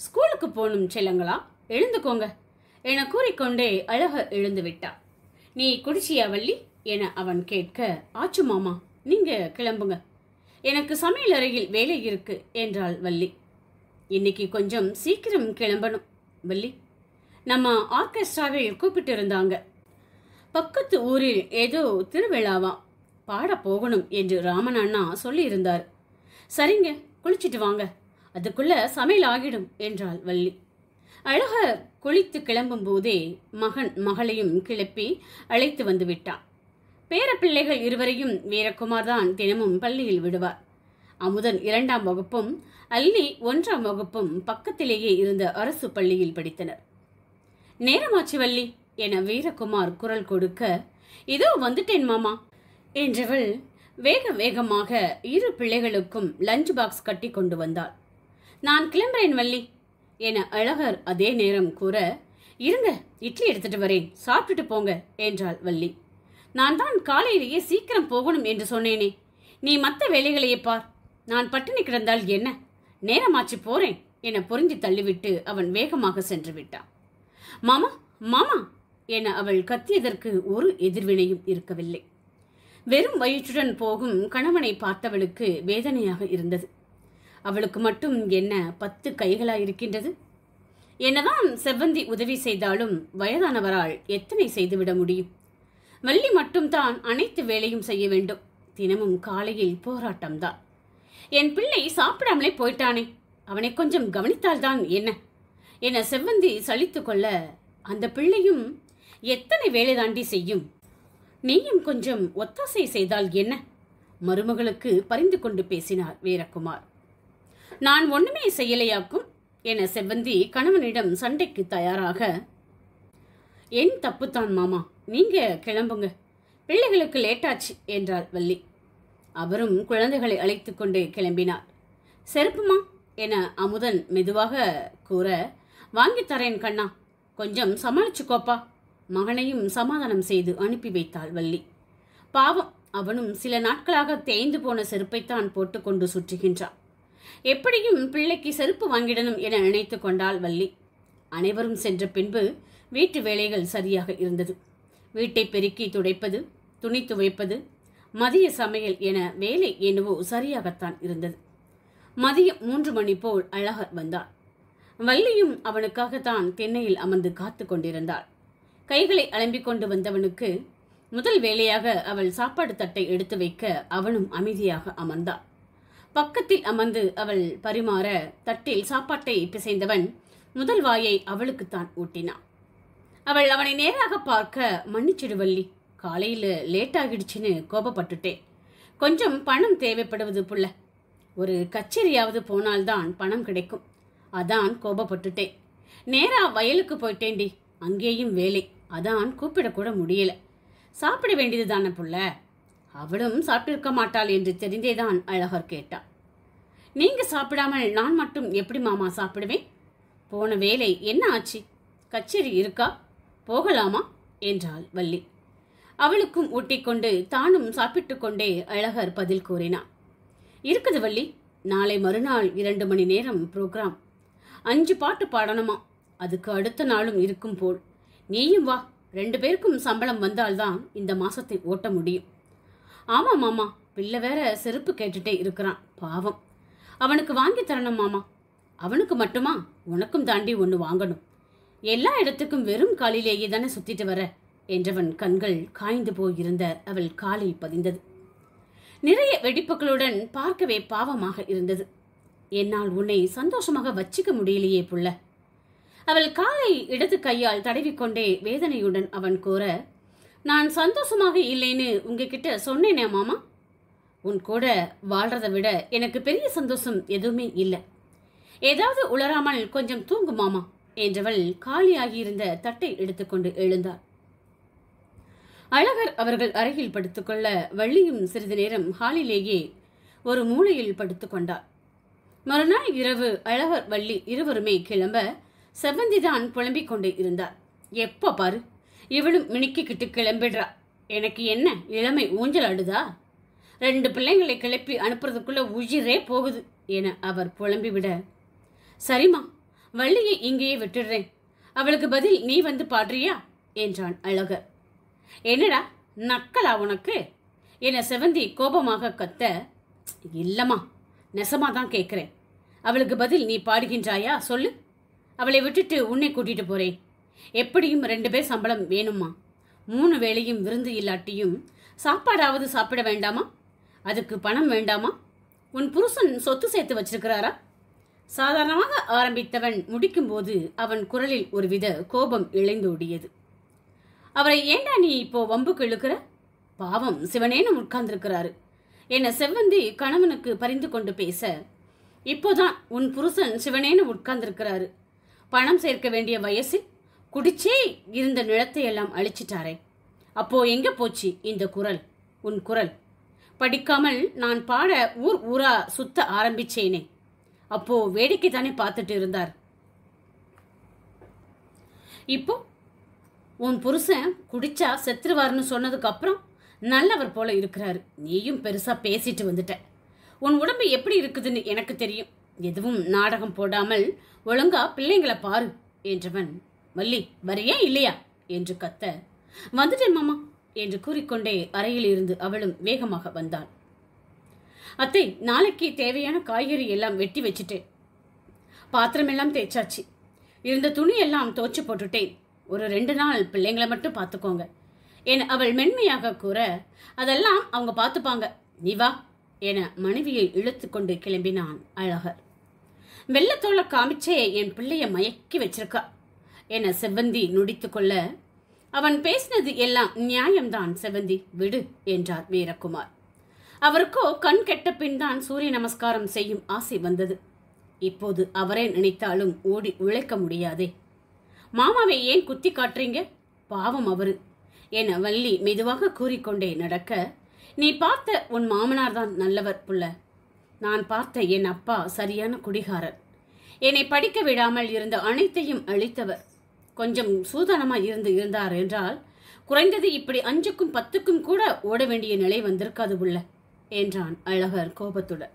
ஸ்கூலுக்கு போகணும் செல்லங்களா எழுந்துக்கோங்க என கூறிக்கொண்டே அழக எழுந்து விட்டா நீ குடிச்சியா வள்ளி என அவன் கேட்க ஆச்சு மாமா நீங்க கிளம்புங்க எனக்கு சமையல் அறையில் வேலை இருக்கு என்றாள் வள்ளி இன்னைக்கு கொஞ்சம் சீக்கிரம் கிளம்பணும் வள்ளி நம்ம ஆர்கெஸ்ட்ராவில் கூப்பிட்டு இருந்தாங்க பக்கத்து ஊரில் ஏதோ திருவிழாவா பாட போகணும் என்று ராமன் அண்ணா சொல்லியிருந்தார் சரிங்க குளிச்சிட்டு வாங்க அதுக்குள்ள சமையல் ஆகிடும் என்றாள் வள்ளி அழக குளித்து கிளம்பும் போதே மகன் மகளையும் கிளப்பி அழைத்து வந்து விட்டான் பேரப்பிள்ளைகள் இருவரையும் வீரகுமார் தான் தினமும் பள்ளியில் விடுவார் அமுதன் இரண்டாம் வகுப்பும் அல்லி ஒன்றாம் வகுப்பும் பக்கத்திலேயே இருந்த அரசு பள்ளியில் படித்தனர் நேரமாச்சு வள்ளி என வீரகுமார் குரல் கொடுக்க இதோ வந்துட்டேன் மாமா என்றவள் வேக வேகமாக இரு பிள்ளைகளுக்கும் லஞ்ச் பாக்ஸ் கட்டி கொண்டு வந்தாள் நான் கிளம்புறேன் வள்ளி என அழகர் அதே நேரம் கூற இருங்க இட்லி எடுத்துட்டு வரேன் சாப்பிட்டுட்டு போங்க என்றாள் வள்ளி நான் தான் காலையிலேயே சீக்கிரம் போகணும் என்று சொன்னேனே நீ மற்ற வேலைகளையே பார் நான் பட்டினி கிடந்தால் என்ன நேரமாச்சு போறேன் என புரிஞ்சு தள்ளிவிட்டு அவன் வேகமாக சென்று விட்டான் மாமா மாமா என அவள் கத்தியதற்கு ஒரு எதிர்வினையும் இருக்கவில்லை வெறும் வயிற்றுடன் போகும் கணவனை பார்த்தவளுக்கு வேதனையாக இருந்தது அவளுக்கு மட்டும் என்ன பத்து கைகளாயிருக்கின்றது இருக்கின்றது என்னதான் செவ்வந்தி உதவி செய்தாலும் வயதானவரால் எத்தனை செய்துவிட முடியும் வள்ளி மட்டும்தான் அனைத்து வேலையும் செய்ய வேண்டும் தினமும் காலையில் போராட்டம்தான் என் பிள்ளை சாப்பிடாமலே போயிட்டானே அவனை கொஞ்சம் கவனித்தால்தான் என்ன என செவ்வந்தி சளித்து கொள்ள அந்த பிள்ளையும் எத்தனை வேலை தாண்டி செய்யும் நீயும் கொஞ்சம் ஒத்தாசை செய்தால் என்ன மருமகளுக்கு பரிந்து கொண்டு பேசினார் வீரகுமார் நான் ஒண்ணுமே செய்யலையாக்கும் என செவ்வந்தி கணவனிடம் சண்டைக்கு தயாராக என் தப்புத்தான் மாமா நீங்க கிளம்புங்க பிள்ளைகளுக்கு லேட்டாச்சு என்றார் வள்ளி அவரும் குழந்தைகளை அழைத்து கொண்டு கிளம்பினார் செருப்புமா என அமுதன் மெதுவாக கூற வாங்கித்தரேன் தரேன் கண்ணா கொஞ்சம் சமாளிச்சுக்கோப்பா மகனையும் சமாதானம் செய்து அனுப்பி வைத்தாள் வள்ளி பாவம் அவனும் சில நாட்களாக தேய்ந்து போன செருப்பைத்தான் போட்டுக்கொண்டு சுற்றுகின்றான் எப்படியும் பிள்ளைக்கு செருப்பு வாங்கிடணும் என நினைத்து கொண்டாள் வள்ளி அனைவரும் சென்ற பின்பு வீட்டு வேலைகள் சரியாக இருந்தது வீட்டை பெருக்கி துடைப்பது துணி துவைப்பது மதிய சமையல் என வேலை என்னவோ சரியாகத்தான் இருந்தது மதியம் மூன்று மணி போல் அழகர் வந்தார் வள்ளியும் அவனுக்காகத்தான் திண்ணையில் அமர்ந்து காத்து கொண்டிருந்தாள் கைகளை அலம்பிக் கொண்டு வந்தவனுக்கு முதல் வேலையாக அவள் சாப்பாடு தட்டை எடுத்து வைக்க அவனும் அமைதியாக அமர்ந்தான் பக்கத்தில் அமர்ந்து அவள் பரிமாற தட்டில் சாப்பாட்டை பிசைந்தவன் முதல் வாயை அவளுக்குத்தான் ஊட்டினான் அவள் அவனை நேராக பார்க்க மன்னிச்சிடுவல்லி காலையில் லேட் ஆகிடுச்சுன்னு கோபப்பட்டுட்டேன் கொஞ்சம் பணம் தேவைப்படுவது புள்ள ஒரு கச்சேரியாவது போனால்தான் பணம் கிடைக்கும் அதான் கோபப்பட்டுட்டேன் நேரா வயலுக்கு போயிட்டேண்டி அங்கேயும் வேலை அதான் கூப்பிடக்கூட முடியல சாப்பிட வேண்டியது தானே புள்ள அவளும் சாப்பிட்டிருக்க மாட்டாள் என்று தெரிந்தேதான் அழகர் கேட்டாள் நீங்கள் சாப்பிடாமல் நான் மட்டும் எப்படி மாமா சாப்பிடுவேன் போன வேலை என்ன ஆச்சு கச்சேரி இருக்கா போகலாமா என்றாள் வள்ளி அவளுக்கும் ஊட்டிக்கொண்டு தானும் சாப்பிட்டுக்கொண்டே கொண்டே அழகர் பதில் கூறினான் இருக்குது வள்ளி நாளை மறுநாள் இரண்டு மணி நேரம் ப்ரோக்ராம் அஞ்சு பாட்டு பாடணுமா அதுக்கு அடுத்த நாளும் இருக்கும் போல் நீயும் வா ரெண்டு பேருக்கும் சம்பளம் வந்தால்தான் இந்த மாசத்தை ஓட்ட முடியும் ஆமாம் மாமா பிள்ளை வேற செருப்பு கேட்டுட்டே இருக்கிறான் பாவம் அவனுக்கு வாங்கி தரணும் மாமா அவனுக்கு மட்டுமா உனக்கும் தாண்டி ஒன்று வாங்கணும் எல்லா இடத்துக்கும் வெறும் காலிலேயே தானே சுத்திட்டு வர என்றவன் கண்கள் காய்ந்து போயிருந்த அவள் காலில் பதிந்தது நிறைய வெடிப்புகளுடன் பார்க்கவே பாவமாக இருந்தது என்னால் உன்னை சந்தோஷமாக வச்சிக்க முடியலையே புள்ள அவள் காலை இடது கையால் தடவிக்கொண்டே வேதனையுடன் அவன் கூற நான் சந்தோஷமாக இல்லைன்னு உங்ககிட்ட சொன்னேனே மாமா உன் கூட வாழ்றதை விட எனக்கு பெரிய சந்தோஷம் எதுவுமே இல்லை ஏதாவது உளராமல் கொஞ்சம் தூங்கு மாமா என்றவள் காலியாகியிருந்த தட்டை எடுத்துக்கொண்டு எழுந்தாள் அழகர் அவர்கள் அருகில் படுத்துக்கொள்ள வள்ளியும் சிறிது நேரம் ஹாலிலேயே ஒரு மூலையில் படுத்துக்கொண்டார் மறுநாள் இரவு அழகர் வள்ளி இருவருமே கிளம்ப செவ்வந்திதான் புலம்பிக் கொண்டே இருந்தார் எப்போ பாரு இவளும் மினுக்கிக்கிட்டு கிளம்பிடுறா எனக்கு என்ன இளமை ஊஞ்சல் ஆடுதா ரெண்டு பிள்ளைங்களை கிளப்பி அனுப்புறதுக்குள்ள உயிரே போகுது என அவர் புலம்பிவிட சரிம்மா வள்ளியை இங்கேயே விட்டுடுறேன் அவளுக்கு பதில் நீ வந்து பாடுறியா என்றான் அழகர் என்னடா நக்கலா உனக்கு என செவந்தி கோபமாக கத்த இல்லைம்மா நெசமாதான் தான் கேட்குறேன் அவளுக்கு பதில் நீ பாடுகின்றாயா சொல்லு அவளை விட்டுட்டு உன்னை கூட்டிகிட்டு போகிறேன் எப்படியும் ரெண்டு பேர் சம்பளம் வேணுமா மூணு வேளையும் விருந்து இல்லாட்டியும் சாப்பாடாவது சாப்பிட வேண்டாமா அதுக்கு பணம் வேண்டாமா உன் புருஷன் சொத்து சேர்த்து வச்சிருக்கிறாரா சாதாரணமாக ஆரம்பித்தவன் முடிக்கும்போது அவன் குரலில் ஒருவித கோபம் இழைந்தோடியது அவரை ஏண்டா நீ இப்போ வம்புக்கு இழுக்கிற பாவம் சிவனேன்னு உட்கார்ந்திருக்கிறாரு என்ன செவ்வந்தி கணவனுக்கு பரிந்து கொண்டு பேச இப்போதான் உன் புருஷன் சிவனேன்னு உட்கார்ந்திருக்கிறாரு பணம் சேர்க்க வேண்டிய வயசில் குடிச்சே இருந்த நிலத்தை எல்லாம் அழிச்சிட்டாரே அப்போ எங்க போச்சு இந்த குரல் உன் குரல் படிக்காமல் நான் பாட ஊர் ஊரா சுத்த ஆரம்பிச்சேனே அப்போ வேடிக்கை தானே பார்த்துட்டு இருந்தார் இப்போ உன் புருஷன் குடிச்சா செத்துருவார்னு சொன்னதுக்கு அப்புறம் நல்லவர் போல இருக்கிறாரு நீயும் பெருசா பேசிட்டு வந்துட்ட உன் உடம்பு எப்படி இருக்குதுன்னு எனக்கு தெரியும் எதுவும் நாடகம் போடாமல் ஒழுங்கா பிள்ளைங்களை பாரு என்றவன் மல்லி வரியா இல்லையா என்று கத்த வந்துட்டேன் மாமா என்று கூறிக்கொண்டே அறையில் இருந்து அவளும் வேகமாக வந்தாள் அத்தை நாளைக்கு தேவையான காய்கறி எல்லாம் வெட்டி வச்சுட்டேன் பாத்திரமெல்லாம் தேய்ச்சாச்சு இருந்த துணி எல்லாம் தோச்சு போட்டுட்டேன் ஒரு ரெண்டு நாள் பிள்ளைங்களை மட்டும் பார்த்துக்கோங்க என் அவள் மென்மையாக கூற அதெல்லாம் அவங்க பார்த்துப்பாங்க நீ வா என மனைவியை இழுத்து கொண்டு கிளம்பினான் அழகர் வெள்ளத்தோள காமிச்சே என் பிள்ளைய மயக்கி வச்சிருக்கா என செவ்வந்தி நுடித்து கொள்ள அவன் பேசினது எல்லாம் நியாயம்தான் செவந்தி விடு என்றார் வீரகுமார் அவருக்கோ கண் கெட்ட பின் தான் சூரிய நமஸ்காரம் செய்யும் ஆசை வந்தது இப்போது அவரே நினைத்தாலும் ஓடி உழைக்க முடியாதே மாமாவை ஏன் குத்தி காட்டுறீங்க பாவம் அவரு என வள்ளி மெதுவாக கூறிக்கொண்டே நடக்க நீ பார்த்த உன் மாமனார் தான் நல்லவர் புள்ள நான் பார்த்த என் அப்பா சரியான குடிகாரர் என்னை படிக்க விடாமல் இருந்த அனைத்தையும் அழித்தவர் கொஞ்சம் சூதானமாக இருந்து இருந்தார் என்றால் குறைந்தது இப்படி அஞ்சுக்கும் பத்துக்கும் கூட ஓட வேண்டிய நிலை வந்திருக்காது உள்ள என்றான் அழகர் கோபத்துடன்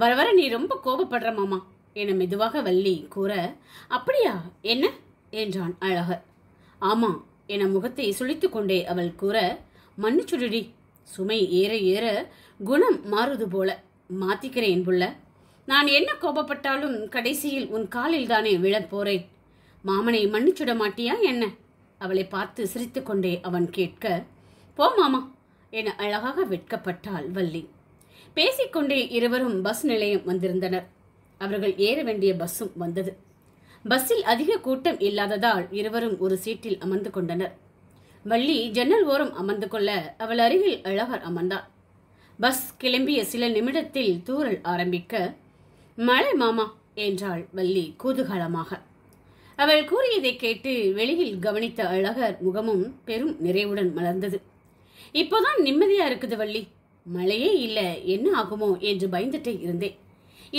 வர வர நீ ரொம்ப கோபப்படுற மாமா என மெதுவாக வள்ளி கூற அப்படியா என்ன என்றான் அழகர் ஆமா என முகத்தை சுழித்து கொண்டே அவள் கூற மன்னிச்சுடுடி சுமை ஏற ஏற குணம் மாறுது போல மாத்திக்கிறேன் புள்ள நான் என்ன கோபப்பட்டாலும் கடைசியில் உன் காலில் தானே விழப் போறேன் மாமனை மன்னிச்சுட மாட்டியா என்ன அவளை பார்த்து சிரித்து கொண்டே அவன் கேட்க போ மாமா என அழகாக வெட்கப்பட்டாள் வள்ளி பேசிக்கொண்டே இருவரும் பஸ் நிலையம் வந்திருந்தனர் அவர்கள் ஏற வேண்டிய பஸ்ஸும் வந்தது பஸ்ஸில் அதிக கூட்டம் இல்லாததால் இருவரும் ஒரு சீட்டில் அமர்ந்து கொண்டனர் வள்ளி ஜன்னல் ஓரம் அமர்ந்து கொள்ள அவள் அருகில் அழகர் அமர்ந்தார் பஸ் கிளம்பிய சில நிமிடத்தில் தூரல் ஆரம்பிக்க மழை மாமா என்றாள் வள்ளி குதூகலமாக அவள் கூறியதை கேட்டு வெளியில் கவனித்த அழகர் முகமும் பெரும் நிறைவுடன் மலர்ந்தது இப்போதான் நிம்மதியா இருக்குது வள்ளி மழையே இல்லை என்ன ஆகுமோ என்று பயந்துட்டே இருந்தேன்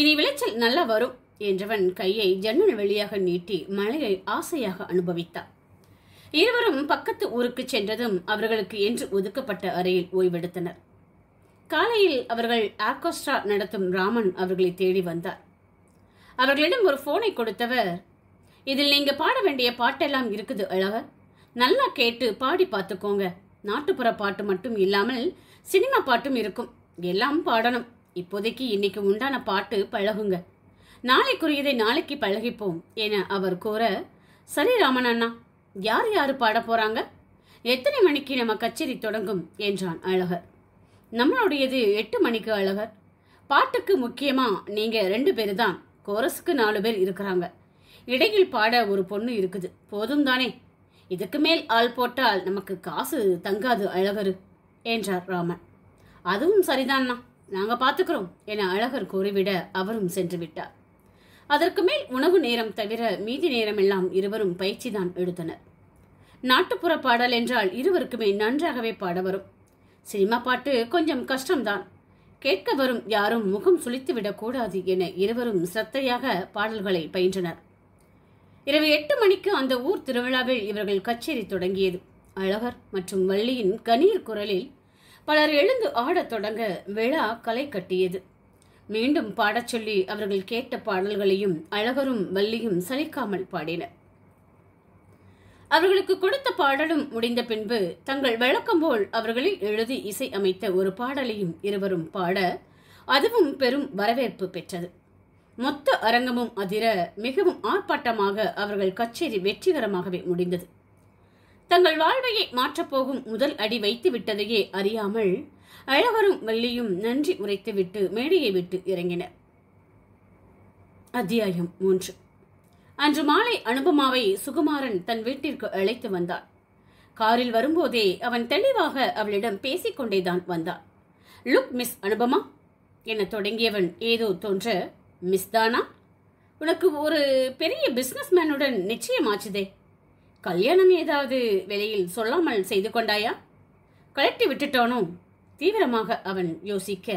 இனி விளைச்சல் நல்லா வரும் என்றவன் கையை ஜன்னல் வழியாக நீட்டி மழையை ஆசையாக அனுபவித்தார் இருவரும் பக்கத்து ஊருக்கு சென்றதும் அவர்களுக்கு என்று ஒதுக்கப்பட்ட அறையில் ஓய்வெடுத்தனர் காலையில் அவர்கள் ஆர்கெஸ்ட்ரா நடத்தும் ராமன் அவர்களை தேடி வந்தார் அவர்களிடம் ஒரு போனை கொடுத்தவர் இதில் நீங்க பாட வேண்டிய பாட்டெல்லாம் இருக்குது அழகர் நல்லா கேட்டு பாடி பார்த்துக்கோங்க நாட்டுப்புற பாட்டு மட்டும் இல்லாமல் சினிமா பாட்டும் இருக்கும் எல்லாம் பாடணும் இப்போதைக்கு இன்னைக்கு உண்டான பாட்டு பழகுங்க நாளைக்குரியதை நாளைக்கு பழகிப்போம் என அவர் கூற சரி ராமன் அண்ணா யார் யார் பாட போறாங்க எத்தனை மணிக்கு நம்ம கச்சேரி தொடங்கும் என்றான் அழகர் நம்மளுடையது எட்டு மணிக்கு அழகர் பாட்டுக்கு முக்கியமாக நீங்கள் ரெண்டு பேர் தான் கோரஸுக்கு நாலு பேர் இருக்கிறாங்க இடையில் பாட ஒரு பொண்ணு இருக்குது போதும் தானே இதுக்கு மேல் ஆள் போட்டால் நமக்கு காசு தங்காது அழகரு என்றார் ராமன் அதுவும் சரிதான்னா நாங்கள் பாத்துக்கிறோம் என அழகர் கூறிவிட அவரும் சென்று விட்டார் அதற்கு மேல் உணவு நேரம் தவிர மீதி நேரமெல்லாம் இருவரும் பயிற்சி தான் எடுத்தனர் நாட்டுப்புற பாடல் என்றால் இருவருக்குமே நன்றாகவே பாட வரும் சினிமா பாட்டு கொஞ்சம் கஷ்டம்தான் கேட்க வரும் யாரும் முகம் சுழித்துவிடக்கூடாது என இருவரும் சத்தையாக பாடல்களை பயின்றனர் இரவு எட்டு மணிக்கு அந்த ஊர் திருவிழாவில் இவர்கள் கச்சேரி தொடங்கியது அழவர் மற்றும் வள்ளியின் கணீர் குரலில் பலர் எழுந்து ஆடத் தொடங்க விழா களை கட்டியது மீண்டும் பாடச் சொல்லி அவர்கள் கேட்ட பாடல்களையும் அழகரும் வள்ளியும் சலிக்காமல் பாடினர் அவர்களுக்கு கொடுத்த பாடலும் முடிந்த பின்பு தங்கள் வழக்கம் போல் அவர்களில் எழுதி இசை அமைத்த ஒரு பாடலையும் இருவரும் பாட அதுவும் பெரும் வரவேற்பு பெற்றது மொத்த அரங்கமும் அதிர மிகவும் ஆர்ப்பாட்டமாக அவர்கள் கச்சேரி வெற்றிகரமாகவே முடிந்தது தங்கள் வாழ்வையை மாற்றப்போகும் முதல் அடி வைத்து விட்டதையே அறியாமல் அழவரும் வள்ளியும் நன்றி உரைத்துவிட்டு மேடையை விட்டு இறங்கினர் அத்தியாயம் மூன்று அன்று மாலை அனுபமாவை சுகுமாரன் தன் வீட்டிற்கு அழைத்து வந்தார் காரில் வரும்போதே அவன் தெளிவாக அவளிடம் பேசிக்கொண்டேதான் வந்தான் லுக் மிஸ் அனுபமா என தொடங்கியவன் ஏதோ தோன்ற மிஸ் தானா உனக்கு ஒரு பெரிய பிஸ்னஸ்மேனுடன் மேனுடன் நிச்சயமாச்சுதே கல்யாணம் ஏதாவது வெளியில் சொல்லாமல் செய்து கொண்டாயா கலட்டி விட்டுட்டானோ தீவிரமாக அவன் யோசிக்க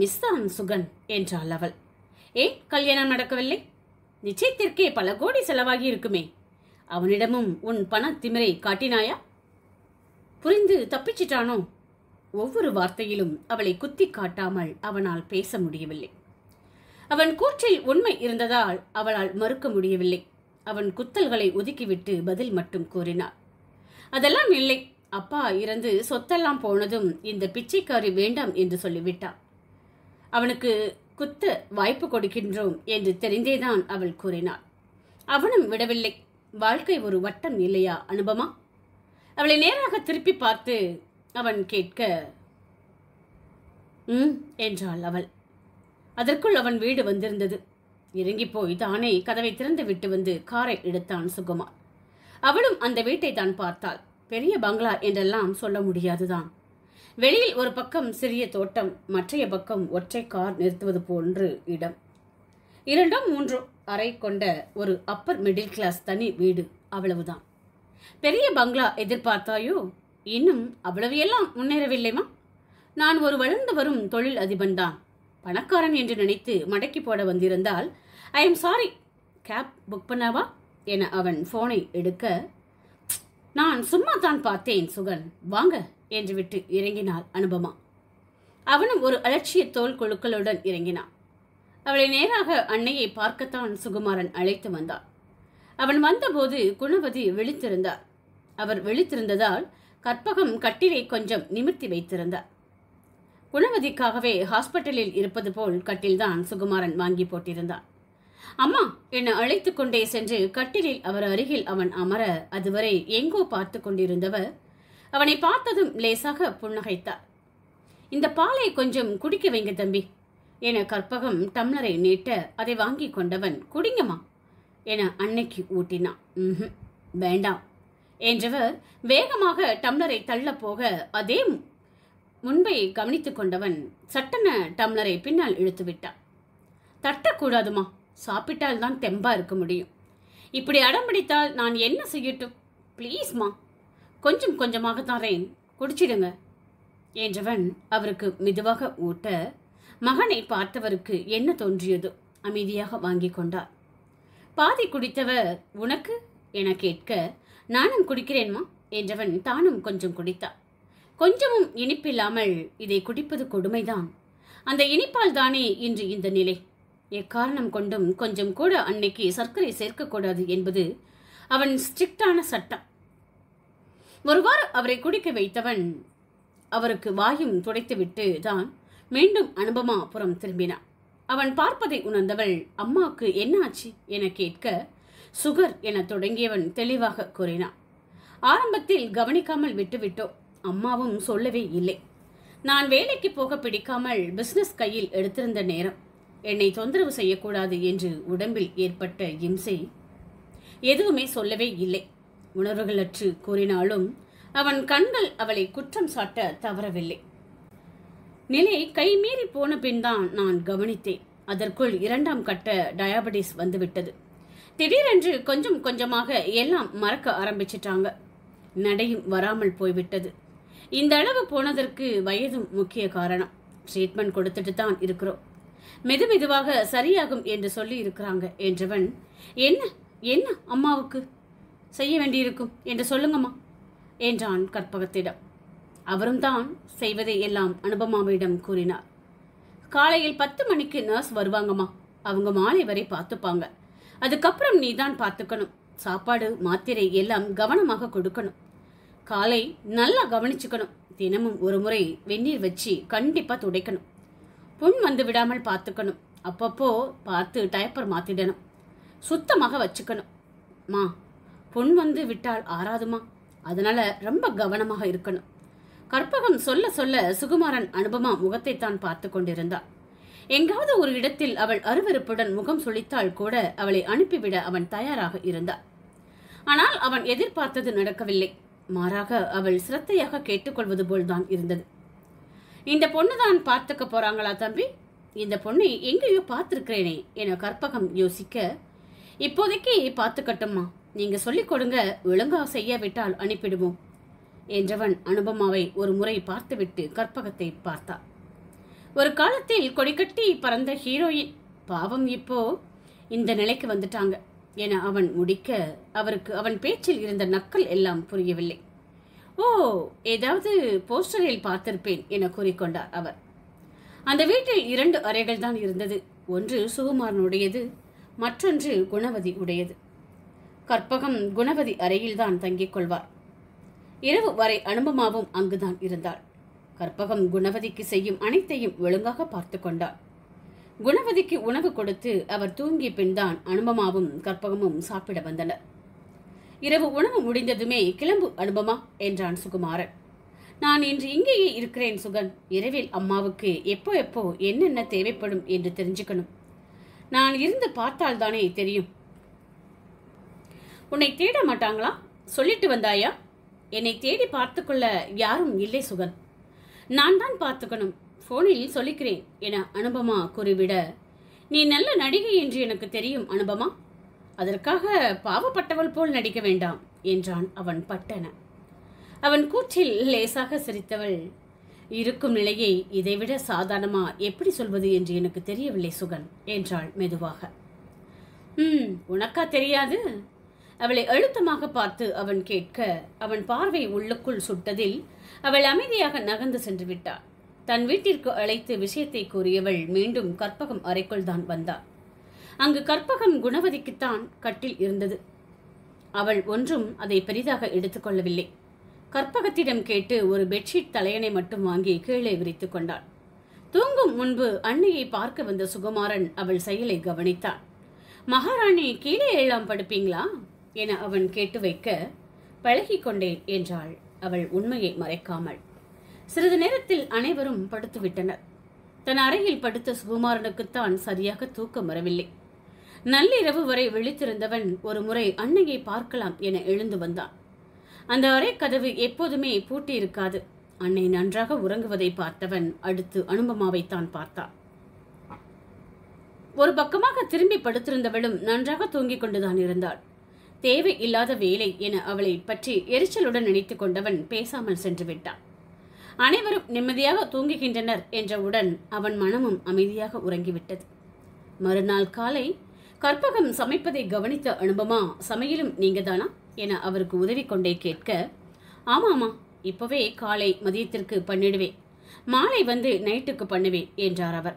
மிஸ்தான் சுகன் என்றாள் அவள் ஏன் கல்யாணம் நடக்கவில்லை நிச்சயத்திற்கே பல கோடி செலவாகி இருக்குமே அவனிடமும் உன் பண திமிரை காட்டினாயா புரிந்து தப்பிச்சிட்டானோ ஒவ்வொரு வார்த்தையிலும் அவளை குத்தி காட்டாமல் அவனால் பேச முடியவில்லை அவன் கூற்றில் உண்மை இருந்ததால் அவளால் மறுக்க முடியவில்லை அவன் குத்தல்களை ஒதுக்கிவிட்டு பதில் மட்டும் கூறினார் அதெல்லாம் இல்லை அப்பா இறந்து சொத்தெல்லாம் போனதும் இந்த பிச்சைக்காரி வேண்டாம் என்று சொல்லிவிட்டாள் அவனுக்கு குத்த வாய்ப்பு கொடுக்கின்றோம் என்று தெரிந்தேதான் அவள் கூறினாள் அவனும் விடவில்லை வாழ்க்கை ஒரு வட்டம் இல்லையா அனுபமா அவளை நேராக திருப்பி பார்த்து அவன் கேட்க ம் என்றாள் அவள் அதற்குள் அவன் வீடு வந்திருந்தது இறங்கி போய் தானே கதவை திறந்து விட்டு வந்து காரை எடுத்தான் சுகுமார் அவளும் அந்த வீட்டை தான் பார்த்தாள் பெரிய பங்களா என்றெல்லாம் சொல்ல முடியாதுதான் வெளியில் ஒரு பக்கம் சிறிய தோட்டம் மற்றைய பக்கம் ஒற்றை கார் நிறுத்துவது போன்று இடம் இரண்டும் மூன்று அறை கொண்ட ஒரு அப்பர் மிடில் கிளாஸ் தனி வீடு அவ்வளவுதான் பெரிய பங்களா எதிர்பார்த்தாயோ இன்னும் அவ்வளவு எல்லாம் முன்னேறவில்லைமா நான் ஒரு வளர்ந்து வரும் தொழில் அதிபன் தான் பணக்காரன் என்று நினைத்து மடக்கி போட வந்திருந்தால் I am sorry cab book பண்ணாவா என அவன் ஃபோனை எடுக்க நான் சும்மா தான் பார்த்தேன் சுகன் வாங்க என்று விட்டு இறங்கினாள் அனுபமா அவனும் ஒரு அலட்சிய தோல் குழுக்களுடன் இறங்கினான் அவளை நேராக அன்னையை பார்க்கத்தான் சுகுமாரன் அழைத்து வந்தார் அவன் வந்தபோது குணபதி விழித்திருந்தார் அவர் விழித்திருந்ததால் கற்பகம் கட்டிலை கொஞ்சம் நிமித்தி வைத்திருந்தார் குணவதிக்காகவே ஹாஸ்பிட்டலில் இருப்பது போல் கட்டில்தான் சுகுமாரன் வாங்கி போட்டிருந்தார் அம்மா என்னை அழைத்து கொண்டே சென்று கட்டிலில் அவர் அருகில் அவன் அமர அதுவரை எங்கோ பார்த்து கொண்டிருந்தவர் அவனை பார்த்ததும் லேசாக புன்னகைத்தார் இந்த பாலை கொஞ்சம் குடிக்க வைங்க தம்பி என கற்பகம் டம்ளரை நீட்ட அதை வாங்கி கொண்டவன் குடிங்கம்மா என அன்னைக்கு ஊட்டினான் ம் வேண்டாம் என்றவர் வேகமாக டம்ளரை தள்ள போக அதே முன்பை கவனித்து கொண்டவன் சட்டன டம்ளரை பின்னால் இழுத்து விட்டான் தட்டக்கூடாதுமா சாப்பிட்டால் தான் தெம்பா இருக்க முடியும் இப்படி அடம் பிடித்தால் நான் என்ன செய்யட்டும் ப்ளீஸ்மா கொஞ்சம் கொஞ்சமாக தரேன் குடிச்சிடுங்க என்றவன் அவருக்கு மெதுவாக ஊட்ட மகனை பார்த்தவருக்கு என்ன தோன்றியதோ அமைதியாக வாங்கி கொண்டார் பாதி குடித்தவர் உனக்கு என கேட்க நானும் குடிக்கிறேன்மா என்றவன் தானும் கொஞ்சம் குடித்தான் கொஞ்சமும் இனிப்பில்லாமல் இதை குடிப்பது கொடுமைதான் அந்த இனிப்பால் தானே இன்று இந்த நிலை எக்காரணம் கொண்டும் கொஞ்சம் கூட அன்னைக்கு சர்க்கரை சேர்க்கக்கூடாது என்பது அவன் ஸ்ட்ரிக்டான சட்டம் ஒருவாறு அவரை குடிக்க வைத்தவன் அவருக்கு வாயும் துடைத்துவிட்டு தான் மீண்டும் அனுபமா புறம் திரும்பினான் அவன் பார்ப்பதை உணர்ந்தவள் அம்மாவுக்கு என்ன ஆச்சு என கேட்க சுகர் என தொடங்கியவன் தெளிவாக கூறினான் ஆரம்பத்தில் கவனிக்காமல் விட்டுவிட்டோம் அம்மாவும் சொல்லவே இல்லை நான் வேலைக்கு போக பிடிக்காமல் பிசினஸ் கையில் எடுத்திருந்த நேரம் என்னை தொந்தரவு செய்யக்கூடாது என்று உடம்பில் ஏற்பட்ட இம்சை எதுவுமே சொல்லவே இல்லை உணர்வுகளற்று கூறினாலும் அவன் கண்கள் அவளை குற்றம் சாட்ட தவறவில்லை நிலை கை மீறி போன பின் தான் நான் கவனித்தேன் அதற்குள் இரண்டாம் கட்ட டயாபடிஸ் வந்துவிட்டது திடீரென்று கொஞ்சம் கொஞ்சமாக எல்லாம் மறக்க ஆரம்பிச்சிட்டாங்க நடையும் வராமல் போய்விட்டது இந்த அளவு போனதற்கு வயதும் முக்கிய காரணம் ட்ரீட்மெண்ட் கொடுத்துட்டு தான் இருக்கிறோம் மெது மெதுவாக சரியாகும் என்று சொல்லி இருக்கிறாங்க என்றவன் என்ன என்ன அம்மாவுக்கு செய்ய வேண்டியிருக்கும் என்று சொல்லுங்கம்மா என்றான் கற்பகத்திடம் அவரும் தான் செய்வதை எல்லாம் அனுபமாவிடம் கூறினார் காலையில் பத்து மணிக்கு நர்ஸ் வருவாங்கம்மா அவங்க மாலை வரை பார்த்துப்பாங்க அதுக்கப்புறம் நீ தான் பார்த்துக்கணும் சாப்பாடு மாத்திரை எல்லாம் கவனமாக கொடுக்கணும் காலை நல்லா கவனிச்சுக்கணும் தினமும் ஒரு முறை வெந்நீர் வச்சு கண்டிப்பாக துடைக்கணும் புண் வந்து விடாமல் பார்த்துக்கணும் அப்பப்போ பார்த்து டயப்பர் மாற்றிடணும் சுத்தமாக வச்சுக்கணும் மா பொன் வந்து விட்டால் ஆறாதுமா அதனால ரொம்ப கவனமாக இருக்கணும் கற்பகம் சொல்ல சொல்ல சுகுமாரன் அனுபமா முகத்தை தான் பார்த்து கொண்டிருந்தாள் எங்காவது ஒரு இடத்தில் அவள் அருவருப்புடன் முகம் சுழித்தால் கூட அவளை அனுப்பிவிட அவன் தயாராக இருந்தான் ஆனால் அவன் எதிர்பார்த்தது நடக்கவில்லை மாறாக அவள் சிரத்தையாக கேட்டுக்கொள்வது போல்தான் இருந்தது இந்த பொண்ணு தான் பார்த்துக்க போறாங்களா தம்பி இந்த பொண்ணை எங்கேயோ பார்த்துருக்கிறேனே என கற்பகம் யோசிக்க இப்போதைக்கு பார்த்துக்கட்டும்மா நீங்க சொல்லிக் கொடுங்க ஒழுங்கா செய்யாவிட்டால் அனுப்பிடுவோம் என்றவன் அனுபமாவை ஒரு முறை பார்த்துவிட்டு கற்பகத்தை பார்த்தா ஒரு காலத்தில் கொடிக்கட்டி பறந்த ஹீரோயின் பாவம் இப்போ இந்த நிலைக்கு வந்துட்டாங்க என அவன் முடிக்க அவருக்கு அவன் பேச்சில் இருந்த நக்கல் எல்லாம் புரியவில்லை ஓ ஏதாவது போஸ்டரில் பார்த்திருப்பேன் என கூறிக்கொண்டார் அவர் அந்த வீட்டில் இரண்டு அறைகள் தான் இருந்தது ஒன்று சுகுமாரனுடையது மற்றொன்று குணவதி உடையது கற்பகம் குணவதி அறையில் தான் தங்கிக் கொள்வார் இரவு வரை அனுபமாவும் அங்குதான் இருந்தாள் கற்பகம் குணவதிக்கு செய்யும் அனைத்தையும் ஒழுங்காக பார்த்து கொண்டாள் குணவதிக்கு உணவு கொடுத்து அவர் தூங்கிய பின் தான் அனுபமாவும் கற்பகமும் சாப்பிட வந்தனர் இரவு உணவு முடிந்ததுமே கிளம்பு அனுபமா என்றான் சுகுமாரன் நான் இன்று இங்கேயே இருக்கிறேன் சுகன் இரவில் அம்மாவுக்கு எப்போ எப்போ என்னென்ன தேவைப்படும் என்று தெரிஞ்சுக்கணும் நான் இருந்து பார்த்தால் தானே தெரியும் உன்னை தேட மாட்டாங்களா சொல்லிட்டு வந்தாயா என்னை தேடி பார்த்துக்கொள்ள யாரும் இல்லை சுகன் நான் தான் பார்த்துக்கணும் ஃபோனில் சொல்லிக்கிறேன் என அனுபமா கூறிவிட நீ நல்ல நடிகை என்று எனக்கு தெரியும் அனுபமா அதற்காக பாவப்பட்டவள் போல் நடிக்க வேண்டாம் என்றான் அவன் பட்டன அவன் கூற்றில் லேசாக சிரித்தவள் இருக்கும் நிலையை இதைவிட சாதாரணமா எப்படி சொல்வது என்று எனக்கு தெரியவில்லை சுகன் என்றாள் மெதுவாக ம் உனக்கா தெரியாது அவளை அழுத்தமாக பார்த்து அவன் கேட்க அவன் பார்வை உள்ளுக்குள் சுட்டதில் அவள் அமைதியாக நகர்ந்து சென்று விட்டாள் தன் வீட்டிற்கு அழைத்து விஷயத்தை கூறியவள் மீண்டும் கற்பகம் அறைக்குள் தான் வந்தாள் அங்கு கற்பகம் குணவதிக்குத்தான் கட்டில் இருந்தது அவள் ஒன்றும் அதை பெரிதாக எடுத்துக்கொள்ளவில்லை கற்பகத்திடம் கேட்டு ஒரு பெட்ஷீட் தலையணை மட்டும் வாங்கி கீழே விரித்துக் கொண்டாள் தூங்கும் முன்பு அன்னையை பார்க்க வந்த சுகுமாரன் அவள் செயலை கவனித்தான் மகாராணி கீழே எல்லாம் படுப்பீங்களா என அவன் கேட்டு வைக்க பழகி கொண்டேன் என்றாள் அவள் உண்மையை மறைக்காமல் சிறிது நேரத்தில் அனைவரும் படுத்துவிட்டனர் தன் அறையில் படுத்த சுகுமாரனுக்குத்தான் சரியாக தூக்கம் வரவில்லை நள்ளிரவு வரை விழித்திருந்தவன் ஒரு முறை அன்னையை பார்க்கலாம் என எழுந்து வந்தான் அந்த அறை கதவு எப்போதுமே பூட்டி இருக்காது அன்னை நன்றாக உறங்குவதை பார்த்தவன் அடுத்து அனுபமாவை தான் பார்த்தான் ஒரு பக்கமாக திரும்பி படுத்திருந்தவளும் நன்றாக தூங்கிக் கொண்டுதான் இருந்தாள் தேவை இல்லாத வேலை என அவளை பற்றி எரிச்சலுடன் நினைத்து கொண்டவன் பேசாமல் சென்று விட்டான் அனைவரும் நிம்மதியாக தூங்குகின்றனர் என்றவுடன் அவன் மனமும் அமைதியாக உறங்கிவிட்டது மறுநாள் காலை கற்பகம் சமைப்பதை கவனித்த அனுபமா சமையலும் நீங்க தானா என அவருக்கு உதவி கொண்டே கேட்க ஆமாமா இப்பவே காலை மதியத்திற்கு பண்ணிடுவேன் மாலை வந்து நைட்டுக்கு பண்ணுவேன் என்றார் அவர்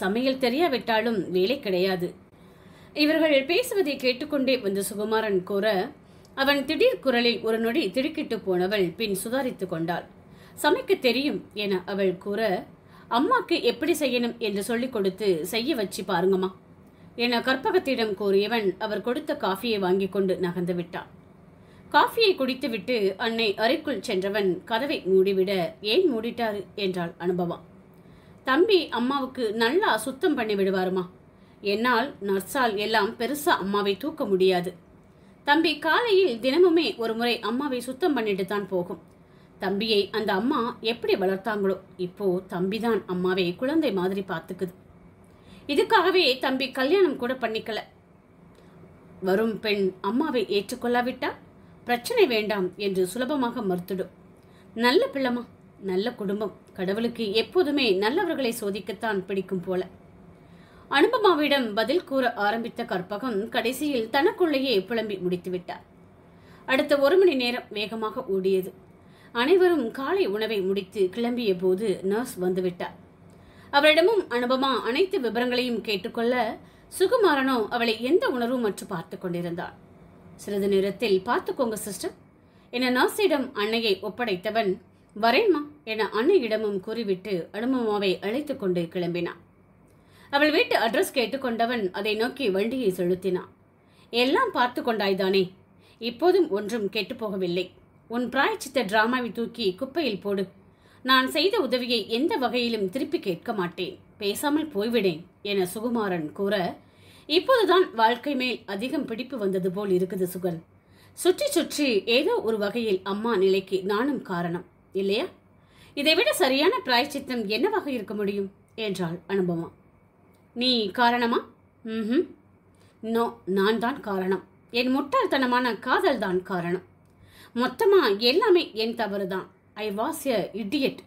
சமையல் தெரியாவிட்டாலும் வேலை கிடையாது இவர்கள் பேசுவதை கேட்டுக்கொண்டே வந்த சுகுமாரன் கூற அவன் திடீர் குரலில் ஒரு நொடி திடுக்கிட்டு போனவள் பின் சுதாரித்து கொண்டாள் சமைக்க தெரியும் என அவள் கூற அம்மாக்கு எப்படி செய்யணும் என்று சொல்லிக் கொடுத்து செய்ய வச்சு பாருங்கம்மா என கற்பகத்திடம் கூறியவன் அவர் கொடுத்த காஃபியை வாங்கிக் கொண்டு நகர்ந்து விட்டான் காஃபியை குடித்துவிட்டு அன்னை அறைக்குள் சென்றவன் கதவை மூடிவிட ஏன் மூடிட்டாரு என்றாள் அனுபவம் தம்பி அம்மாவுக்கு நல்லா சுத்தம் பண்ணி விடுவாருமா என்னால் நர்ஸால் எல்லாம் பெருசா அம்மாவை தூக்க முடியாது தம்பி காலையில் தினமுமே ஒரு முறை அம்மாவை சுத்தம் பண்ணிட்டு தான் போகும் தம்பியை அந்த அம்மா எப்படி வளர்த்தாங்களோ இப்போ தம்பிதான் அம்மாவை குழந்தை மாதிரி பார்த்துக்குது இதுக்காகவே தம்பி கல்யாணம் கூட பண்ணிக்கல வரும் பெண் அம்மாவை ஏற்றுக்கொள்ளாவிட்டா பிரச்சனை வேண்டாம் என்று சுலபமாக மறுத்துடும் நல்ல பிள்ளமா நல்ல குடும்பம் கடவுளுக்கு எப்போதுமே நல்லவர்களை சோதிக்கத்தான் பிடிக்கும் போல அனுபமாவிடம் பதில் கூற ஆரம்பித்த கற்பகம் கடைசியில் தனக்குள்ளேயே புலம்பி முடித்து விட்டார் அடுத்த ஒரு மணி நேரம் வேகமாக ஓடியது அனைவரும் காலை உணவை முடித்து கிளம்பிய போது நர்ஸ் வந்துவிட்டார் அவளிடமும் அனுபமா அனைத்து விவரங்களையும் கேட்டுக்கொள்ள சுகுமாரனோ அவளை எந்த உணர்வும் மற்றும் பார்த்து கொண்டிருந்தான் சிறிது நேரத்தில் பார்த்துக்கோங்க சிஸ்டர் என நாசிடம் அன்னையை ஒப்படைத்தவன் வரேம்மா என அன்னையிடமும் கூறிவிட்டு அனுபமாவை அழைத்து கொண்டு கிளம்பினான் அவள் வீட்டு அட்ரஸ் கேட்டுக்கொண்டவன் அதை நோக்கி வண்டியை செலுத்தினான் எல்லாம் பார்த்து கொண்டாய்தானே இப்போதும் ஒன்றும் கேட்டுப்போகவில்லை உன் பிராய்ச்சித்த டிராமாவை தூக்கி குப்பையில் போடு நான் செய்த உதவியை எந்த வகையிலும் திருப்பி கேட்க மாட்டேன் பேசாமல் போய்விடேன் என சுகுமாரன் கூற இப்போதுதான் வாழ்க்கை மேல் அதிகம் பிடிப்பு வந்தது போல் இருக்குது சுகன் சுற்றி சுற்றி ஏதோ ஒரு வகையில் அம்மா நிலைக்கு நானும் காரணம் இல்லையா இதைவிட சரியான பிராய்ச்சித்தம் என்னவாக இருக்க முடியும் என்றாள் அனுபவம் நீ காரணமா ம் நோ நான் தான் காரணம் என் முட்டாள்தனமான காதல் தான் காரணம் மொத்தமாக எல்லாமே என் தவறு தான் I was a idiot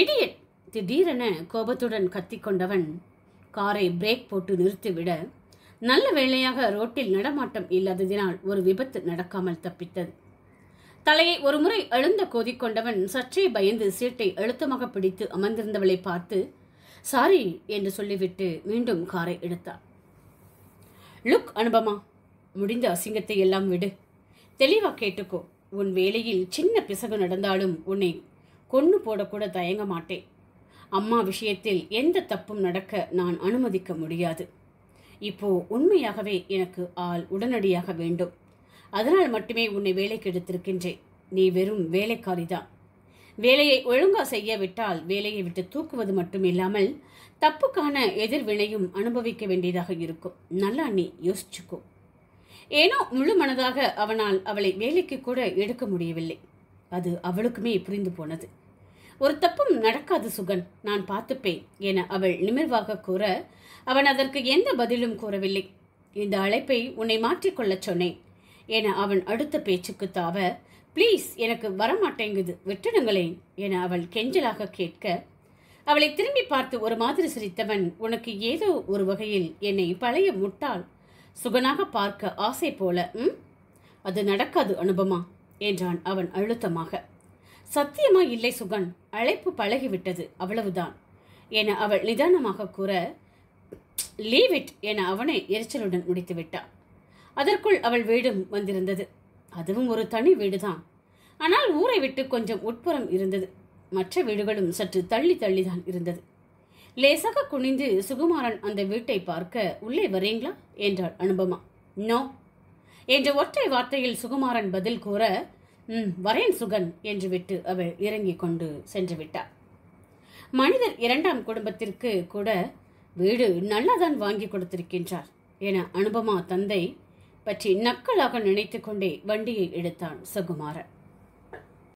idiot திடீரென கோபத்துடன் கத்திக்கொண்டவன் காரை பிரேக் போட்டு நிறுத்திவிட நல்ல வேளையாக ரோட்டில் நடமாட்டம் இல்லாததினால் ஒரு விபத்து நடக்காமல் தப்பித்தது தலையை ஒருமுறை எழுந்த கோதிக்கொண்டவன் சற்றே பயந்து சீட்டை அழுத்தமாக பிடித்து அமர்ந்திருந்தவளை பார்த்து சாரி என்று சொல்லிவிட்டு மீண்டும் காரை எடுத்தார் லுக் அனுபமா முடிந்த அசிங்கத்தை எல்லாம் விடு தெளிவாக கேட்டுக்கோ உன் வேலையில் சின்ன பிசகு நடந்தாலும் உன்னை கொன்று போடக்கூட தயங்க மாட்டேன் அம்மா விஷயத்தில் எந்த தப்பும் நடக்க நான் அனுமதிக்க முடியாது இப்போ உண்மையாகவே எனக்கு ஆள் உடனடியாக வேண்டும் அதனால் மட்டுமே உன்னை வேலைக்கு எடுத்திருக்கின்றேன் நீ வெறும் வேலைக்காரிதான் வேலையை ஒழுங்கா செய்ய விட்டால் வேலையை விட்டு தூக்குவது மட்டும் இல்லாமல் தப்புக்கான எதிர்வினையும் அனுபவிக்க வேண்டியதாக இருக்கும் நல்லா நீ யோசிச்சுக்கோ ஏனோ முழு மனதாக அவனால் அவளை வேலைக்கு கூட எடுக்க முடியவில்லை அது அவளுக்குமே புரிந்து போனது ஒரு தப்பும் நடக்காது சுகன் நான் பார்த்துப்பேன் என அவள் நிமிர்வாக கூற அவன் அதற்கு எந்த பதிலும் கூறவில்லை இந்த அழைப்பை உன்னை மாற்றிக்கொள்ளச் சொன்னேன் என அவன் அடுத்த பேச்சுக்கு தாவ ப்ளீஸ் எனக்கு வரமாட்டேங்குது விட்டுடுங்களேன் என அவள் கெஞ்சலாக கேட்க அவளை திரும்பி பார்த்து ஒரு மாதிரி சிரித்தவன் உனக்கு ஏதோ ஒரு வகையில் என்னை பழைய முட்டாள் சுகனாக பார்க்க ஆசை போல ம் அது நடக்காது அனுபமா என்றான் அவன் அழுத்தமாக சத்தியமா இல்லை சுகன் அழைப்பு பழகிவிட்டது அவ்வளவுதான் என அவள் நிதானமாக கூற லீவ் இட் என அவனை எரிச்சலுடன் முடித்து விட்டான் அதற்குள் அவள் வீடும் வந்திருந்தது அதுவும் ஒரு தனி வீடுதான் ஆனால் ஊரை விட்டு கொஞ்சம் உட்புறம் இருந்தது மற்ற வீடுகளும் சற்று தள்ளி தள்ளிதான் இருந்தது லேசாக குனிந்து சுகுமாரன் அந்த வீட்டை பார்க்க உள்ளே வரீங்களா என்றாள் அனுபமா நோ என்ற ஒற்றை வார்த்தையில் சுகுமாரன் பதில் கூற ம் வரேன் சுகன் என்று விட்டு அவள் இறங்கி கொண்டு சென்று விட்டார் மனிதர் இரண்டாம் குடும்பத்திற்கு கூட வீடு நல்லாதான் வாங்கி கொடுத்திருக்கின்றார் என அனுபமா தந்தை பற்றி நக்கலாக நினைத்து கொண்டே வண்டியை எடுத்தான் சுகுமாரன்